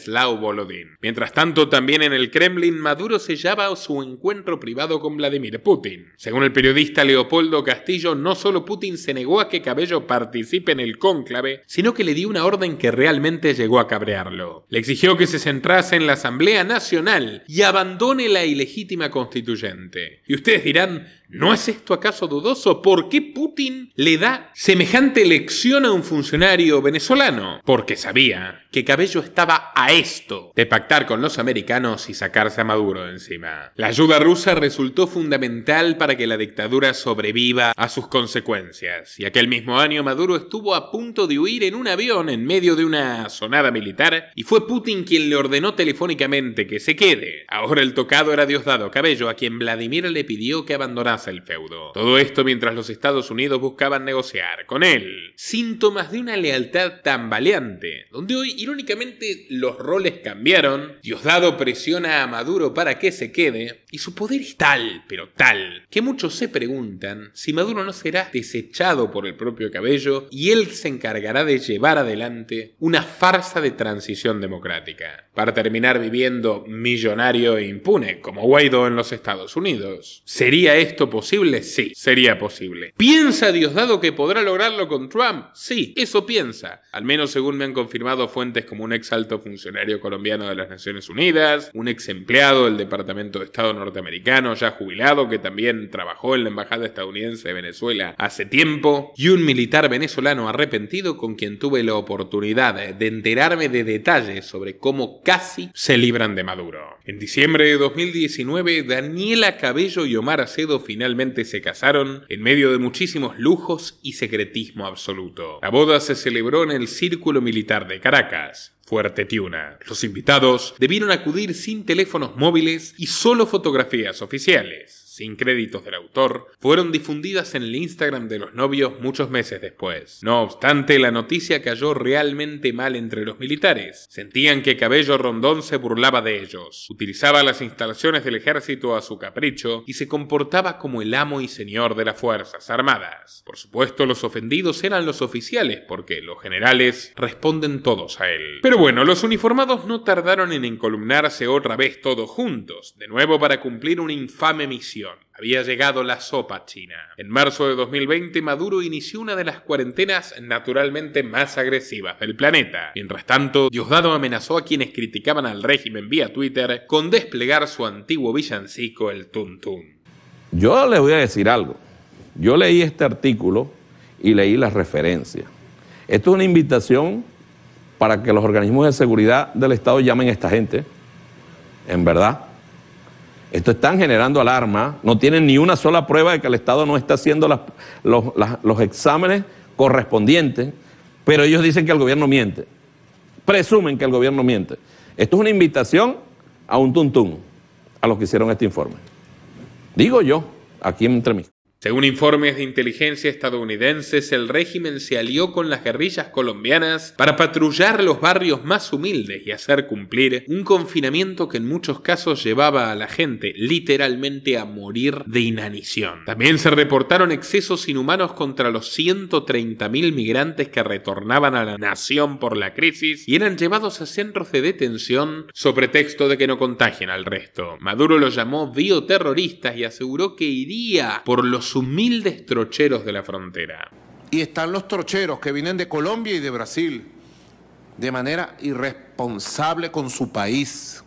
Mientras tanto, también en el Kremlin, Maduro sellaba su encuentro privado con Vladimir Putin. Según el periodista Leopoldo Castillo, no solo Putin se negó a que Cabello participe en el cónclave, sino que le dio una orden que realmente llegó a cabrearlo. Le exigió que se centrase en la Asamblea Nacional y abandone la ilegítima constituyente. Y ustedes dirán, ¿No es esto acaso dudoso? ¿Por qué Putin le da semejante lección a un funcionario venezolano? Porque sabía que Cabello estaba a esto de pactar con los americanos y sacarse a Maduro encima. La ayuda rusa resultó fundamental para que la dictadura sobreviva a sus consecuencias, y aquel mismo año Maduro estuvo a punto de huir en un avión en medio de una sonada militar, y fue Putin quien le ordenó telefónicamente que se quede. Ahora el tocado era Diosdado Cabello, a quien Vladimir le pidió que abandonara el feudo. Todo esto mientras los Estados Unidos buscaban negociar con él. Síntomas de una lealtad tambaleante, donde hoy irónicamente los roles cambiaron, Diosdado presiona a Maduro para que se quede, y su poder es tal, pero tal, que muchos se preguntan si Maduro no será desechado por el propio Cabello y él se encargará de llevar adelante una farsa de transición democrática, para terminar viviendo millonario e impune como Guaidó en los Estados Unidos. ¿Sería esto posible? Sí, sería posible. ¿Piensa Diosdado que podrá lograrlo con Trump? Sí, eso piensa. Al menos según me han confirmado fuentes como un ex alto funcionario colombiano de las Naciones Unidas, un ex empleado del Departamento de Estado norteamericano ya jubilado que también trabajó en la Embajada estadounidense de Venezuela hace tiempo, y un militar venezolano arrepentido con quien tuve la oportunidad de enterarme de detalles sobre cómo casi se libran de Maduro. En diciembre de 2019, Daniela Cabello y Omar Acedo finalmente se casaron en medio de muchísimos lujos y secretismo absoluto. La boda se celebró en el Círculo Militar de Caracas, Fuerte Tiuna. Los invitados debieron acudir sin teléfonos móviles y solo fotografías oficiales sin créditos del autor, fueron difundidas en el Instagram de los novios muchos meses después. No obstante, la noticia cayó realmente mal entre los militares. Sentían que Cabello Rondón se burlaba de ellos, utilizaba las instalaciones del ejército a su capricho y se comportaba como el amo y señor de las Fuerzas Armadas. Por supuesto, los ofendidos eran los oficiales, porque los generales responden todos a él. Pero bueno, los uniformados no tardaron en encolumnarse otra vez todos juntos, de nuevo para cumplir una infame misión había llegado la sopa china. En marzo de 2020, Maduro inició una de las cuarentenas naturalmente más agresivas del planeta. Mientras tanto, Diosdado amenazó a quienes criticaban al régimen vía Twitter con desplegar su antiguo villancico, el Tuntún. Yo les voy a decir algo. Yo leí este artículo y leí las referencias. Esto es una invitación para que los organismos de seguridad del Estado llamen a esta gente, en verdad esto están generando alarma, no tienen ni una sola prueba de que el Estado no está haciendo los, los exámenes correspondientes, pero ellos dicen que el gobierno miente, presumen que el gobierno miente. Esto es una invitación a un tuntún, a los que hicieron este informe. Digo yo, aquí entre mí. Según informes de inteligencia estadounidenses, el régimen se alió con las guerrillas colombianas para patrullar los barrios más humildes y hacer cumplir un confinamiento que en muchos casos llevaba a la gente literalmente a morir de inanición. También se reportaron excesos inhumanos contra los 130.000 migrantes que retornaban a la nación por la crisis y eran llevados a centros de detención sobre texto de que no contagien al resto. Maduro los llamó bioterroristas y aseguró que iría por los humildes trocheros de la frontera. Y están los trocheros que vienen de Colombia y de Brasil, de manera irresponsable con su país.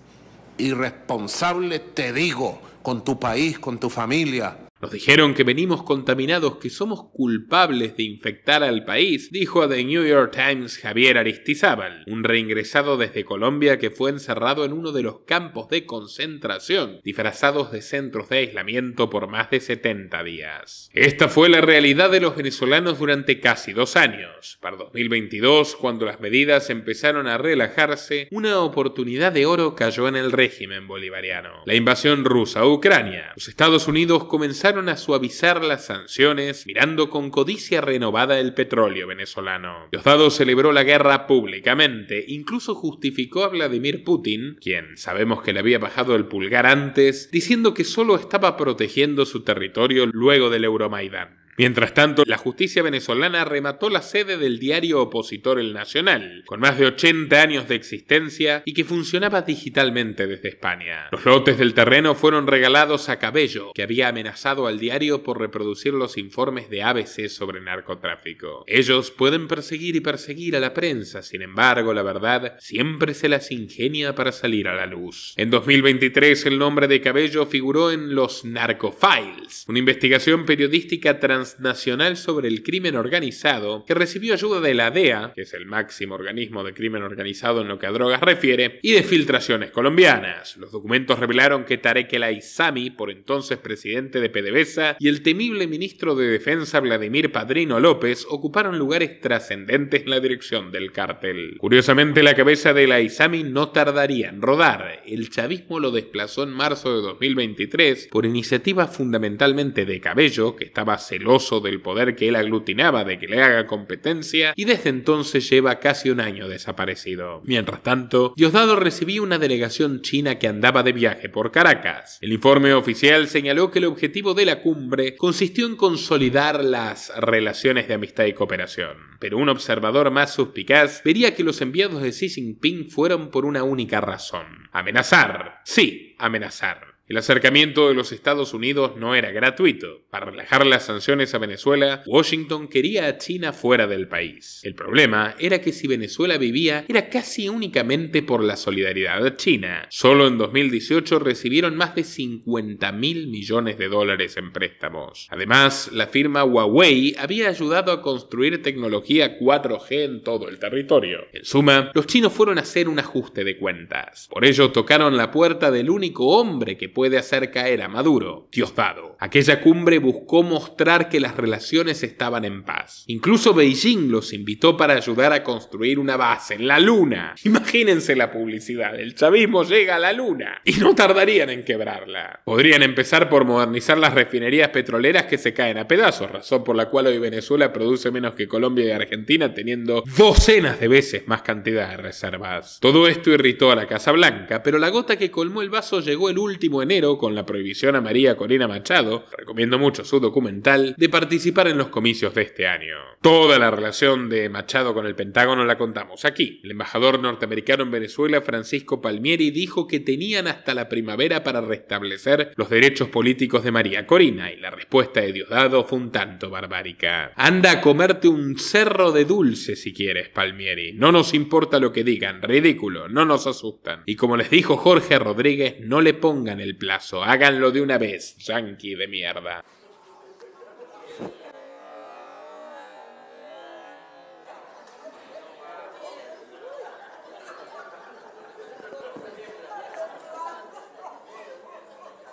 Irresponsable, te digo, con tu país, con tu familia. Nos dijeron que venimos contaminados, que somos culpables de infectar al país, dijo a The New York Times Javier Aristizábal, un reingresado desde Colombia que fue encerrado en uno de los campos de concentración, disfrazados de centros de aislamiento por más de 70 días. Esta fue la realidad de los venezolanos durante casi dos años. Para 2022, cuando las medidas empezaron a relajarse, una oportunidad de oro cayó en el régimen bolivariano. La invasión rusa a Ucrania. Los Estados Unidos comenzaron a suavizar las sanciones, mirando con codicia renovada el petróleo venezolano. Diosdado celebró la guerra públicamente, incluso justificó a Vladimir Putin, quien sabemos que le había bajado el pulgar antes, diciendo que solo estaba protegiendo su territorio luego del Euromaidán. Mientras tanto, la justicia venezolana remató la sede del diario opositor El Nacional, con más de 80 años de existencia y que funcionaba digitalmente desde España. Los lotes del terreno fueron regalados a Cabello, que había amenazado al diario por reproducir los informes de ABC sobre narcotráfico. Ellos pueden perseguir y perseguir a la prensa, sin embargo, la verdad siempre se las ingenia para salir a la luz. En 2023, el nombre de Cabello figuró en los Narcofiles, una investigación periodística trans Nacional sobre el crimen organizado, que recibió ayuda de la DEA, que es el máximo organismo de crimen organizado en lo que a drogas refiere, y de filtraciones colombianas. Los documentos revelaron que Tarek El Aizami, por entonces presidente de PDVSA, y el temible ministro de Defensa Vladimir Padrino López ocuparon lugares trascendentes en la dirección del cártel. Curiosamente, la cabeza de El Aizami no tardaría en rodar. El chavismo lo desplazó en marzo de 2023 por iniciativa fundamentalmente de Cabello, que estaba celoso del poder que él aglutinaba de que le haga competencia, y desde entonces lleva casi un año desaparecido. Mientras tanto, Diosdado recibía una delegación china que andaba de viaje por Caracas. El informe oficial señaló que el objetivo de la cumbre consistió en consolidar las relaciones de amistad y cooperación. Pero un observador más suspicaz vería que los enviados de Xi Jinping fueron por una única razón. Amenazar. Sí, amenazar. El acercamiento de los Estados Unidos no era gratuito. Para relajar las sanciones a Venezuela, Washington quería a China fuera del país. El problema era que si Venezuela vivía era casi únicamente por la solidaridad de china. Solo en 2018 recibieron más de 50 mil millones de dólares en préstamos. Además, la firma Huawei había ayudado a construir tecnología 4G en todo el territorio. En suma, los chinos fueron a hacer un ajuste de cuentas. Por ello tocaron la puerta del único hombre que puede puede hacer caer a Maduro, Diosdado. Aquella cumbre buscó mostrar que las relaciones estaban en paz. Incluso Beijing los invitó para ayudar a construir una base en la Luna. (laughs) Imagínense la publicidad, el chavismo llega a la Luna y no tardarían en quebrarla. Podrían empezar por modernizar las refinerías petroleras que se caen a pedazos, razón por la cual hoy Venezuela produce menos que Colombia y Argentina teniendo docenas de veces más cantidad de reservas. Todo esto irritó a la Casa Blanca, pero la gota que colmó el vaso llegó el último en con la prohibición a María Corina Machado, recomiendo mucho su documental, de participar en los comicios de este año. Toda la relación de Machado con el Pentágono la contamos aquí. El embajador norteamericano en Venezuela, Francisco Palmieri, dijo que tenían hasta la primavera para restablecer los derechos políticos de María Corina y la respuesta de Diosdado fue un tanto barbárica. Anda a comerte un cerro de dulce si quieres, Palmieri. No nos importa lo que digan, ridículo, no nos asustan. Y como les dijo Jorge Rodríguez, no le pongan el plazo. Háganlo de una vez, yankee de mierda.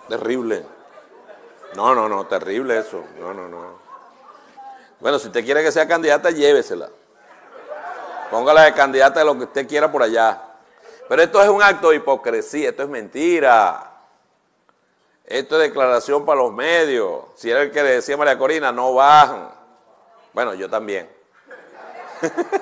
Terrible. No, no, no, terrible eso. No, no, no. Bueno, si usted quiere que sea candidata, llévesela. Póngala de candidata de lo que usted quiera por allá. Pero esto es un acto de hipocresía, esto es mentira. Esto es declaración para los medios. Si era el que le decía a María Corina, no bajan. Bueno, yo también.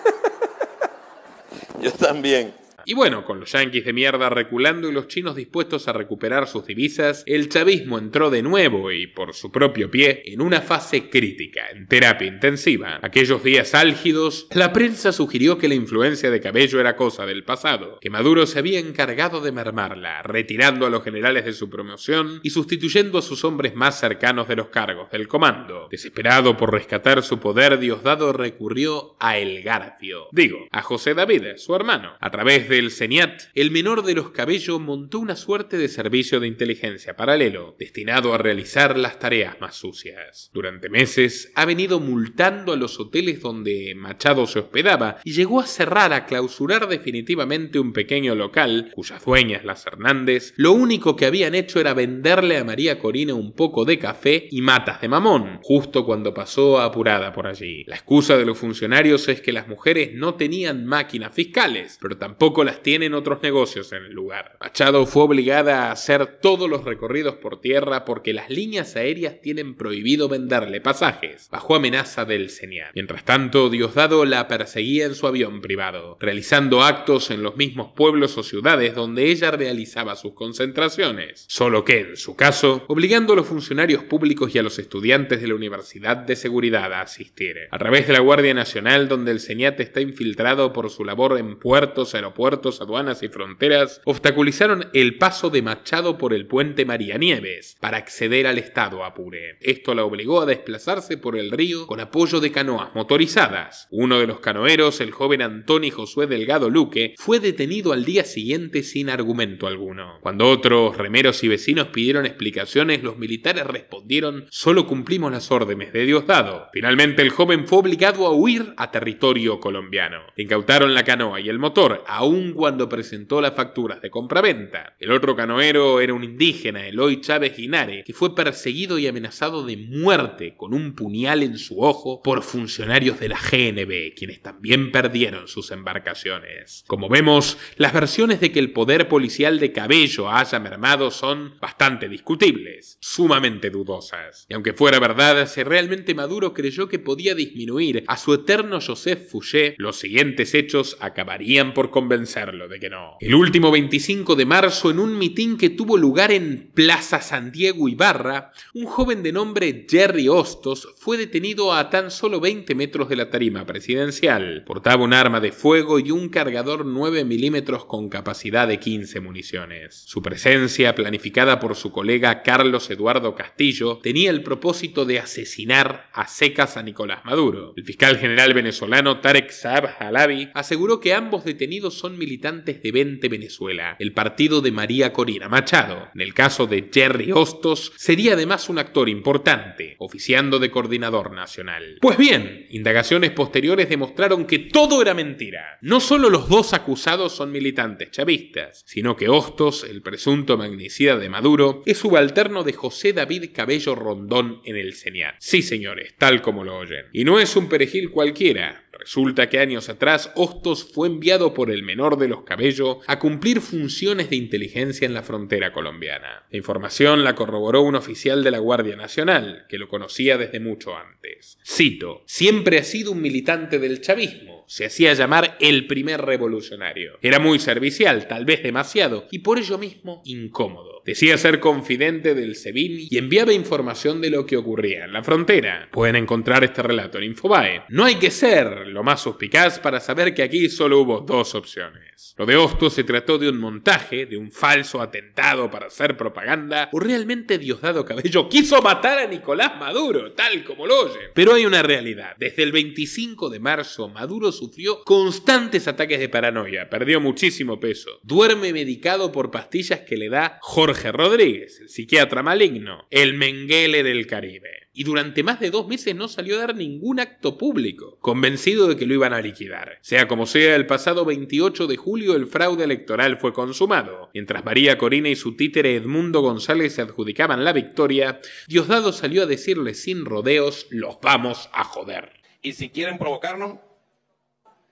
(laughs) yo también. Y bueno, con los yanquis de mierda reculando y los chinos dispuestos a recuperar sus divisas, el chavismo entró de nuevo y por su propio pie en una fase crítica, en terapia intensiva. Aquellos días álgidos, la prensa sugirió que la influencia de Cabello era cosa del pasado, que Maduro se había encargado de mermarla, retirando a los generales de su promoción y sustituyendo a sus hombres más cercanos de los cargos del comando. Desesperado por rescatar su poder, Diosdado recurrió a El Garfio, digo, a José David, su hermano, a través de el CENIAT, el menor de los cabellos montó una suerte de servicio de inteligencia paralelo, destinado a realizar las tareas más sucias. Durante meses ha venido multando a los hoteles donde Machado se hospedaba y llegó a cerrar, a clausurar definitivamente un pequeño local, cuyas dueñas, las Hernández, lo único que habían hecho era venderle a María Corina un poco de café y matas de mamón, justo cuando pasó apurada por allí. La excusa de los funcionarios es que las mujeres no tenían máquinas fiscales, pero tampoco las tienen otros negocios en el lugar. Machado fue obligada a hacer todos los recorridos por tierra porque las líneas aéreas tienen prohibido venderle pasajes, bajo amenaza del señal. Mientras tanto, Diosdado la perseguía en su avión privado, realizando actos en los mismos pueblos o ciudades donde ella realizaba sus concentraciones, solo que, en su caso, obligando a los funcionarios públicos y a los estudiantes de la Universidad de Seguridad a asistir, a través de la Guardia Nacional donde el CENIAT está infiltrado por su labor en puertos, aeropuertos, aduanas y fronteras obstaculizaron el paso de Machado por el puente María Nieves, para acceder al estado Apure. Esto la obligó a desplazarse por el río con apoyo de canoas motorizadas. Uno de los canoeros, el joven Antonio Josué Delgado Luque, fue detenido al día siguiente sin argumento alguno. Cuando otros remeros y vecinos pidieron explicaciones, los militares respondieron solo cumplimos las órdenes de Diosdado. Finalmente el joven fue obligado a huir a territorio colombiano. Incautaron la canoa y el motor, aún cuando presentó las facturas de compraventa. El otro canoero era un indígena, Eloy Chávez Guinare, que fue perseguido y amenazado de muerte con un puñal en su ojo por funcionarios de la GNB, quienes también perdieron sus embarcaciones. Como vemos, las versiones de que el poder policial de Cabello haya mermado son bastante discutibles, sumamente dudosas. Y aunque fuera verdad, si realmente Maduro creyó que podía disminuir a su eterno Joseph Fouché, los siguientes hechos acabarían por convencer de que no. El último 25 de marzo, en un mitin que tuvo lugar en Plaza San Diego Ibarra, un joven de nombre Jerry Hostos fue detenido a tan solo 20 metros de la tarima presidencial. Portaba un arma de fuego y un cargador 9 milímetros con capacidad de 15 municiones. Su presencia, planificada por su colega Carlos Eduardo Castillo, tenía el propósito de asesinar a secas a Nicolás Maduro. El fiscal general venezolano Tarek Saab Halabi aseguró que ambos detenidos son militantes de 20 Venezuela, el partido de María Corina Machado. En el caso de Jerry Hostos, sería además un actor importante, oficiando de coordinador nacional. Pues bien, indagaciones posteriores demostraron que todo era mentira. No solo los dos acusados son militantes chavistas, sino que Hostos, el presunto magnicida de Maduro, es subalterno de José David Cabello Rondón en el señal. Sí, señores, tal como lo oyen. Y no es un perejil cualquiera, Resulta que años atrás Hostos fue enviado por el menor de los Cabello a cumplir funciones de inteligencia en la frontera colombiana. La información la corroboró un oficial de la Guardia Nacional, que lo conocía desde mucho antes. Cito, siempre ha sido un militante del chavismo se hacía llamar el primer revolucionario. Era muy servicial, tal vez demasiado, y por ello mismo incómodo. Decía ser confidente del Sebin y enviaba información de lo que ocurría en la frontera. Pueden encontrar este relato en Infobae. No hay que ser lo más suspicaz para saber que aquí solo hubo dos opciones. Lo de Hosto se trató de un montaje, de un falso atentado para hacer propaganda, o realmente Diosdado Cabello quiso matar a Nicolás Maduro, tal como lo oye. Pero hay una realidad. Desde el 25 de marzo, Maduro sufrió constantes ataques de paranoia, perdió muchísimo peso, duerme medicado por pastillas que le da Jorge Rodríguez, el psiquiatra maligno, el Menguele del Caribe. Y durante más de dos meses no salió a dar ningún acto público, convencido de que lo iban a liquidar. Sea como sea, el pasado 28 de julio el fraude electoral fue consumado. Mientras María Corina y su títere Edmundo González se adjudicaban la victoria, Diosdado salió a decirle sin rodeos, los vamos a joder. Y si quieren provocarnos,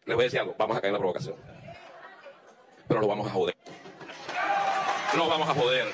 les voy a decir algo, vamos a caer en la provocación. Pero lo vamos a joder. Lo vamos a joder.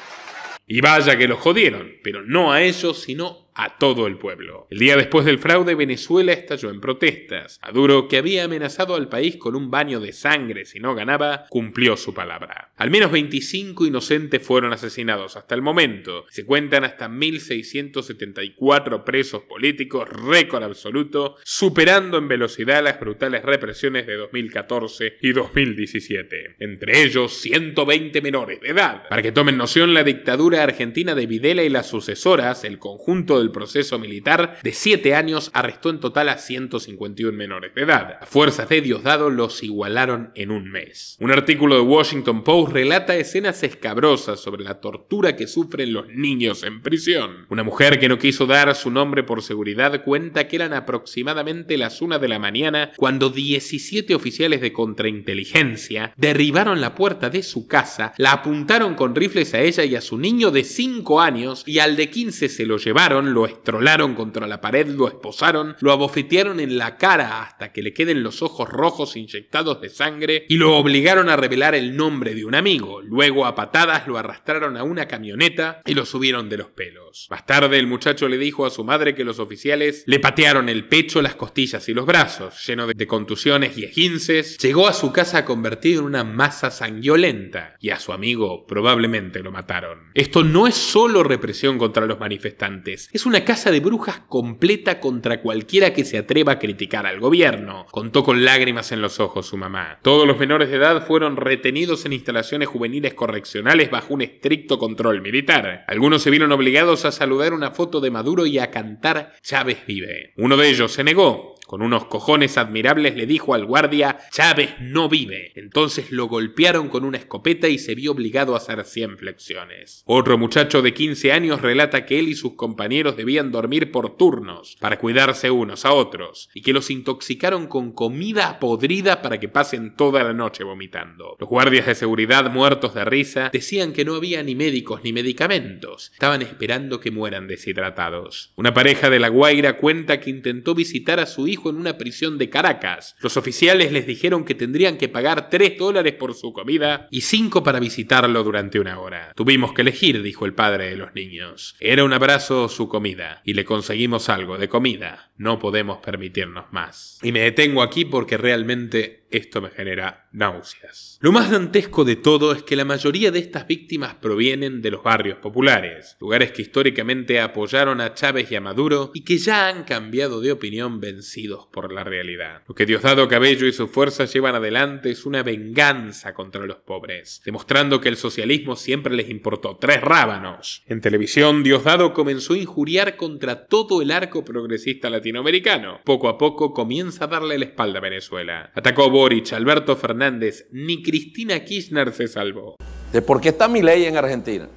Y vaya que los jodieron, pero no a ellos, sino a todo el pueblo. El día después del fraude, Venezuela estalló en protestas. Maduro, que había amenazado al país con un baño de sangre si no ganaba, cumplió su palabra. Al menos 25 inocentes fueron asesinados hasta el momento. Se cuentan hasta 1.674 presos políticos, récord absoluto, superando en velocidad las brutales represiones de 2014 y 2017. Entre ellos, 120 menores de edad. Para que tomen noción, la dictadura argentina de Videla y las sucesoras, el conjunto de el proceso militar de 7 años arrestó en total a 151 menores de edad. Las fuerzas de Diosdado los igualaron en un mes. Un artículo de Washington Post relata escenas escabrosas sobre la tortura que sufren los niños en prisión. Una mujer que no quiso dar su nombre por seguridad cuenta que eran aproximadamente las 1 de la mañana cuando 17 oficiales de contrainteligencia derribaron la puerta de su casa, la apuntaron con rifles a ella y a su niño de 5 años y al de 15 se lo llevaron, lo estrolaron contra la pared, lo esposaron, lo abofetearon en la cara hasta que le queden los ojos rojos inyectados de sangre y lo obligaron a revelar el nombre de un amigo. Luego a patadas lo arrastraron a una camioneta y lo subieron de los pelos. Más tarde el muchacho le dijo a su madre que los oficiales le patearon el pecho, las costillas y los brazos, lleno de contusiones y esguinces. Llegó a su casa convertido en una masa sanguinolenta y a su amigo probablemente lo mataron. Esto no es solo represión contra los manifestantes, es una casa de brujas completa contra cualquiera que se atreva a criticar al gobierno, contó con lágrimas en los ojos su mamá. Todos los menores de edad fueron retenidos en instalaciones juveniles correccionales bajo un estricto control militar. Algunos se vieron obligados a saludar una foto de Maduro y a cantar Chávez vive. Uno de ellos se negó, con unos cojones admirables le dijo al guardia, Chávez no vive. Entonces lo golpearon con una escopeta y se vio obligado a hacer 100 flexiones. Otro muchacho de 15 años relata que él y sus compañeros debían dormir por turnos para cuidarse unos a otros y que los intoxicaron con comida podrida para que pasen toda la noche vomitando. Los guardias de seguridad muertos de risa decían que no había ni médicos ni medicamentos. Estaban esperando que mueran deshidratados. Una pareja de La Guaira cuenta que intentó visitar a su hijo en una prisión de Caracas. Los oficiales les dijeron que tendrían que pagar 3 dólares por su comida y 5 para visitarlo durante una hora. Tuvimos que elegir, dijo el padre de los niños. Era un abrazo su comida y le conseguimos algo de comida. No podemos permitirnos más. Y me detengo aquí porque realmente esto me genera náuseas. Lo más dantesco de todo es que la mayoría de estas víctimas provienen de los barrios populares, lugares que históricamente apoyaron a Chávez y a Maduro y que ya han cambiado de opinión vencido por la realidad. Lo que Diosdado Cabello y su fuerza llevan adelante es una venganza contra los pobres, demostrando que el socialismo siempre les importó tres rábanos. En televisión, Diosdado comenzó a injuriar contra todo el arco progresista latinoamericano. Poco a poco comienza a darle la espalda a Venezuela. Atacó Boric, Alberto Fernández, ni Cristina Kirchner se salvó. ¿De por qué está mi ley en Argentina?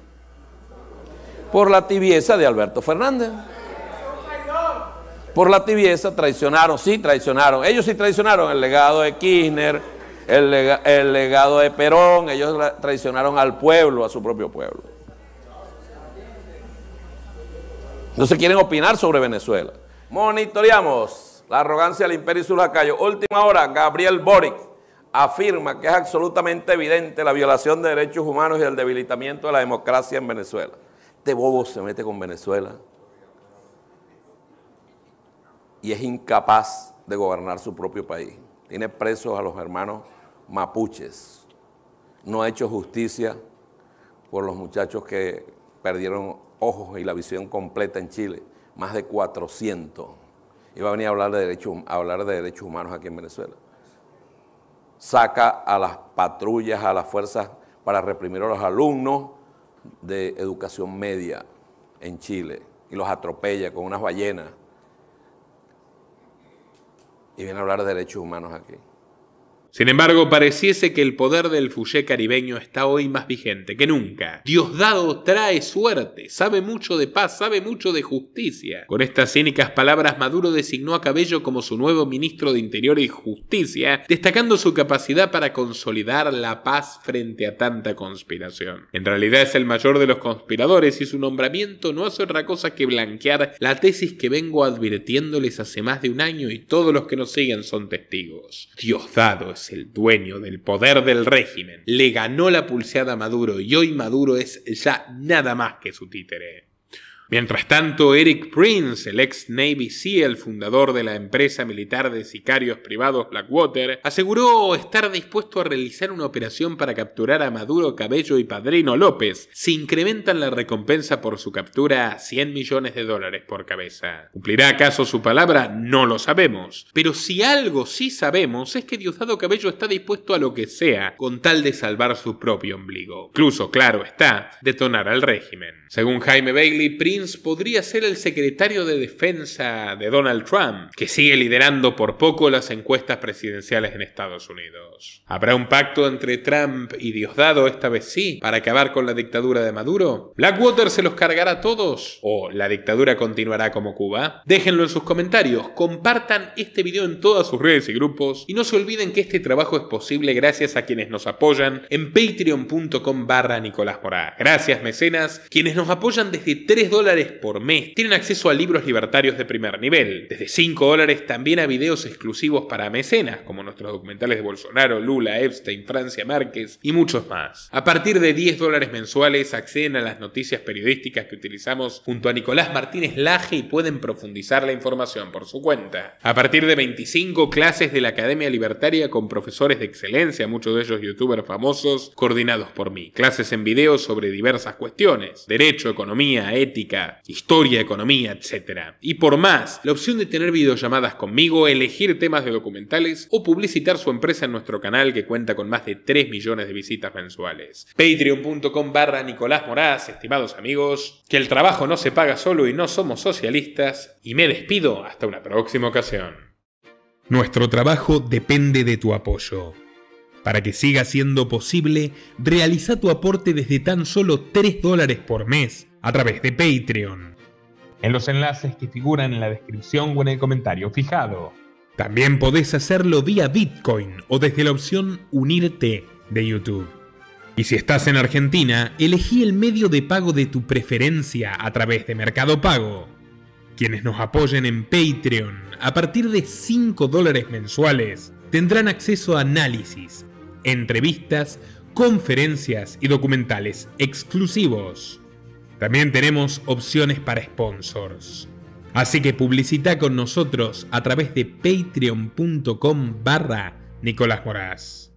Por la tibieza de Alberto Fernández por la tibieza traicionaron, sí traicionaron. Ellos sí traicionaron el legado de Kirchner, el, legado de Perón, ellos traicionaron al pueblo, a su propio pueblo. No se quieren opinar sobre Venezuela. Monitoreamos la arrogancia del imperio y su lacayo. Última hora, Gabriel Boric afirma que es absolutamente evidente la violación de derechos humanos y el debilitamiento de la democracia en Venezuela. Este bobo se mete con Venezuela y es incapaz de gobernar su propio país. Tiene presos a los hermanos mapuches. No ha hecho justicia por los muchachos que perdieron ojos y la visión completa en Chile, más de 400. Iba a venir a hablar de a hablar de derechos humanos aquí en Venezuela. Saca a las patrullas, a las fuerzas para reprimir a los alumnos de educación media en Chile y los atropella con unas ballenas y viene a hablar de derechos humanos aquí. Sin embargo, pareciese que el poder del Fouché caribeño está hoy más vigente que nunca. Diosdado trae suerte, sabe mucho de paz, sabe mucho de justicia. Con estas cínicas palabras, Maduro designó a Cabello como su nuevo ministro de Interior y Justicia, destacando su capacidad para consolidar la paz frente a tanta conspiración. En realidad es el mayor de los conspiradores y su nombramiento no hace otra cosa que blanquear la tesis que vengo advirtiéndoles hace más de un año y todos los que nos siguen son testigos. Diosdado es el dueño del poder del régimen, le ganó la pulseada a Maduro y hoy Maduro es ya nada más que su títere. Mientras tanto, Eric Prince, el ex Navy SEAL, fundador de la empresa militar de sicarios privados Blackwater, aseguró estar dispuesto a realizar una operación para capturar a Maduro Cabello y Padrino López si incrementan la recompensa por su captura a 100 millones de dólares por cabeza. ¿Cumplirá acaso su palabra? No lo sabemos. Pero si algo sí sabemos es que Diosdado Cabello está dispuesto a lo que sea con tal de salvar su propio ombligo. Incluso, claro está, detonar al régimen. Según Jaime Bailey, Prince podría ser el secretario de defensa de Donald Trump, que sigue liderando por poco las encuestas presidenciales en Estados Unidos. ¿Habrá un pacto entre Trump y Diosdado esta vez sí para acabar con la dictadura de Maduro? ¿Blackwater se los cargará a todos? ¿O la dictadura continuará como Cuba? Déjenlo en sus comentarios, compartan este video en todas sus redes y grupos y no se olviden que este trabajo es posible gracias a quienes nos apoyan en patreon.com barra Nicolás Morá. Gracias mecenas, quienes nos apoyan desde 3 dólares dólares por mes. Tienen acceso a libros libertarios de primer nivel, desde 5 dólares también a videos exclusivos para mecenas, como nuestros documentales de Bolsonaro, Lula, Epstein, Francia Márquez y muchos más. A partir de 10 dólares mensuales acceden a las noticias periodísticas que utilizamos junto a Nicolás Martínez Laje y pueden profundizar la información por su cuenta. A partir de 25 clases de la Academia Libertaria con profesores de excelencia, muchos de ellos youtubers famosos, coordinados por mí. Clases en video sobre diversas cuestiones, derecho, economía, ética, historia, economía, etc. Y por más, la opción de tener videollamadas conmigo, elegir temas de documentales o publicitar su empresa en nuestro canal que cuenta con más de 3 millones de visitas mensuales. Patreon.com barra Nicolás Moraz, estimados amigos, que el trabajo no se paga solo y no somos socialistas, y me despido hasta una próxima ocasión. Nuestro trabajo depende de tu apoyo. Para que siga siendo posible, realiza tu aporte desde tan solo 3 dólares por mes a través de Patreon. En los enlaces que figuran en la descripción o en el comentario fijado. También podés hacerlo vía Bitcoin o desde la opción Unirte de YouTube. Y si estás en Argentina, elegí el medio de pago de tu preferencia a través de Mercado Pago. Quienes nos apoyen en Patreon a partir de 5 dólares mensuales tendrán acceso a análisis, entrevistas, conferencias y documentales exclusivos. También tenemos opciones para sponsors. Así que publicita con nosotros a través de patreon.com barra Nicolás Moraz.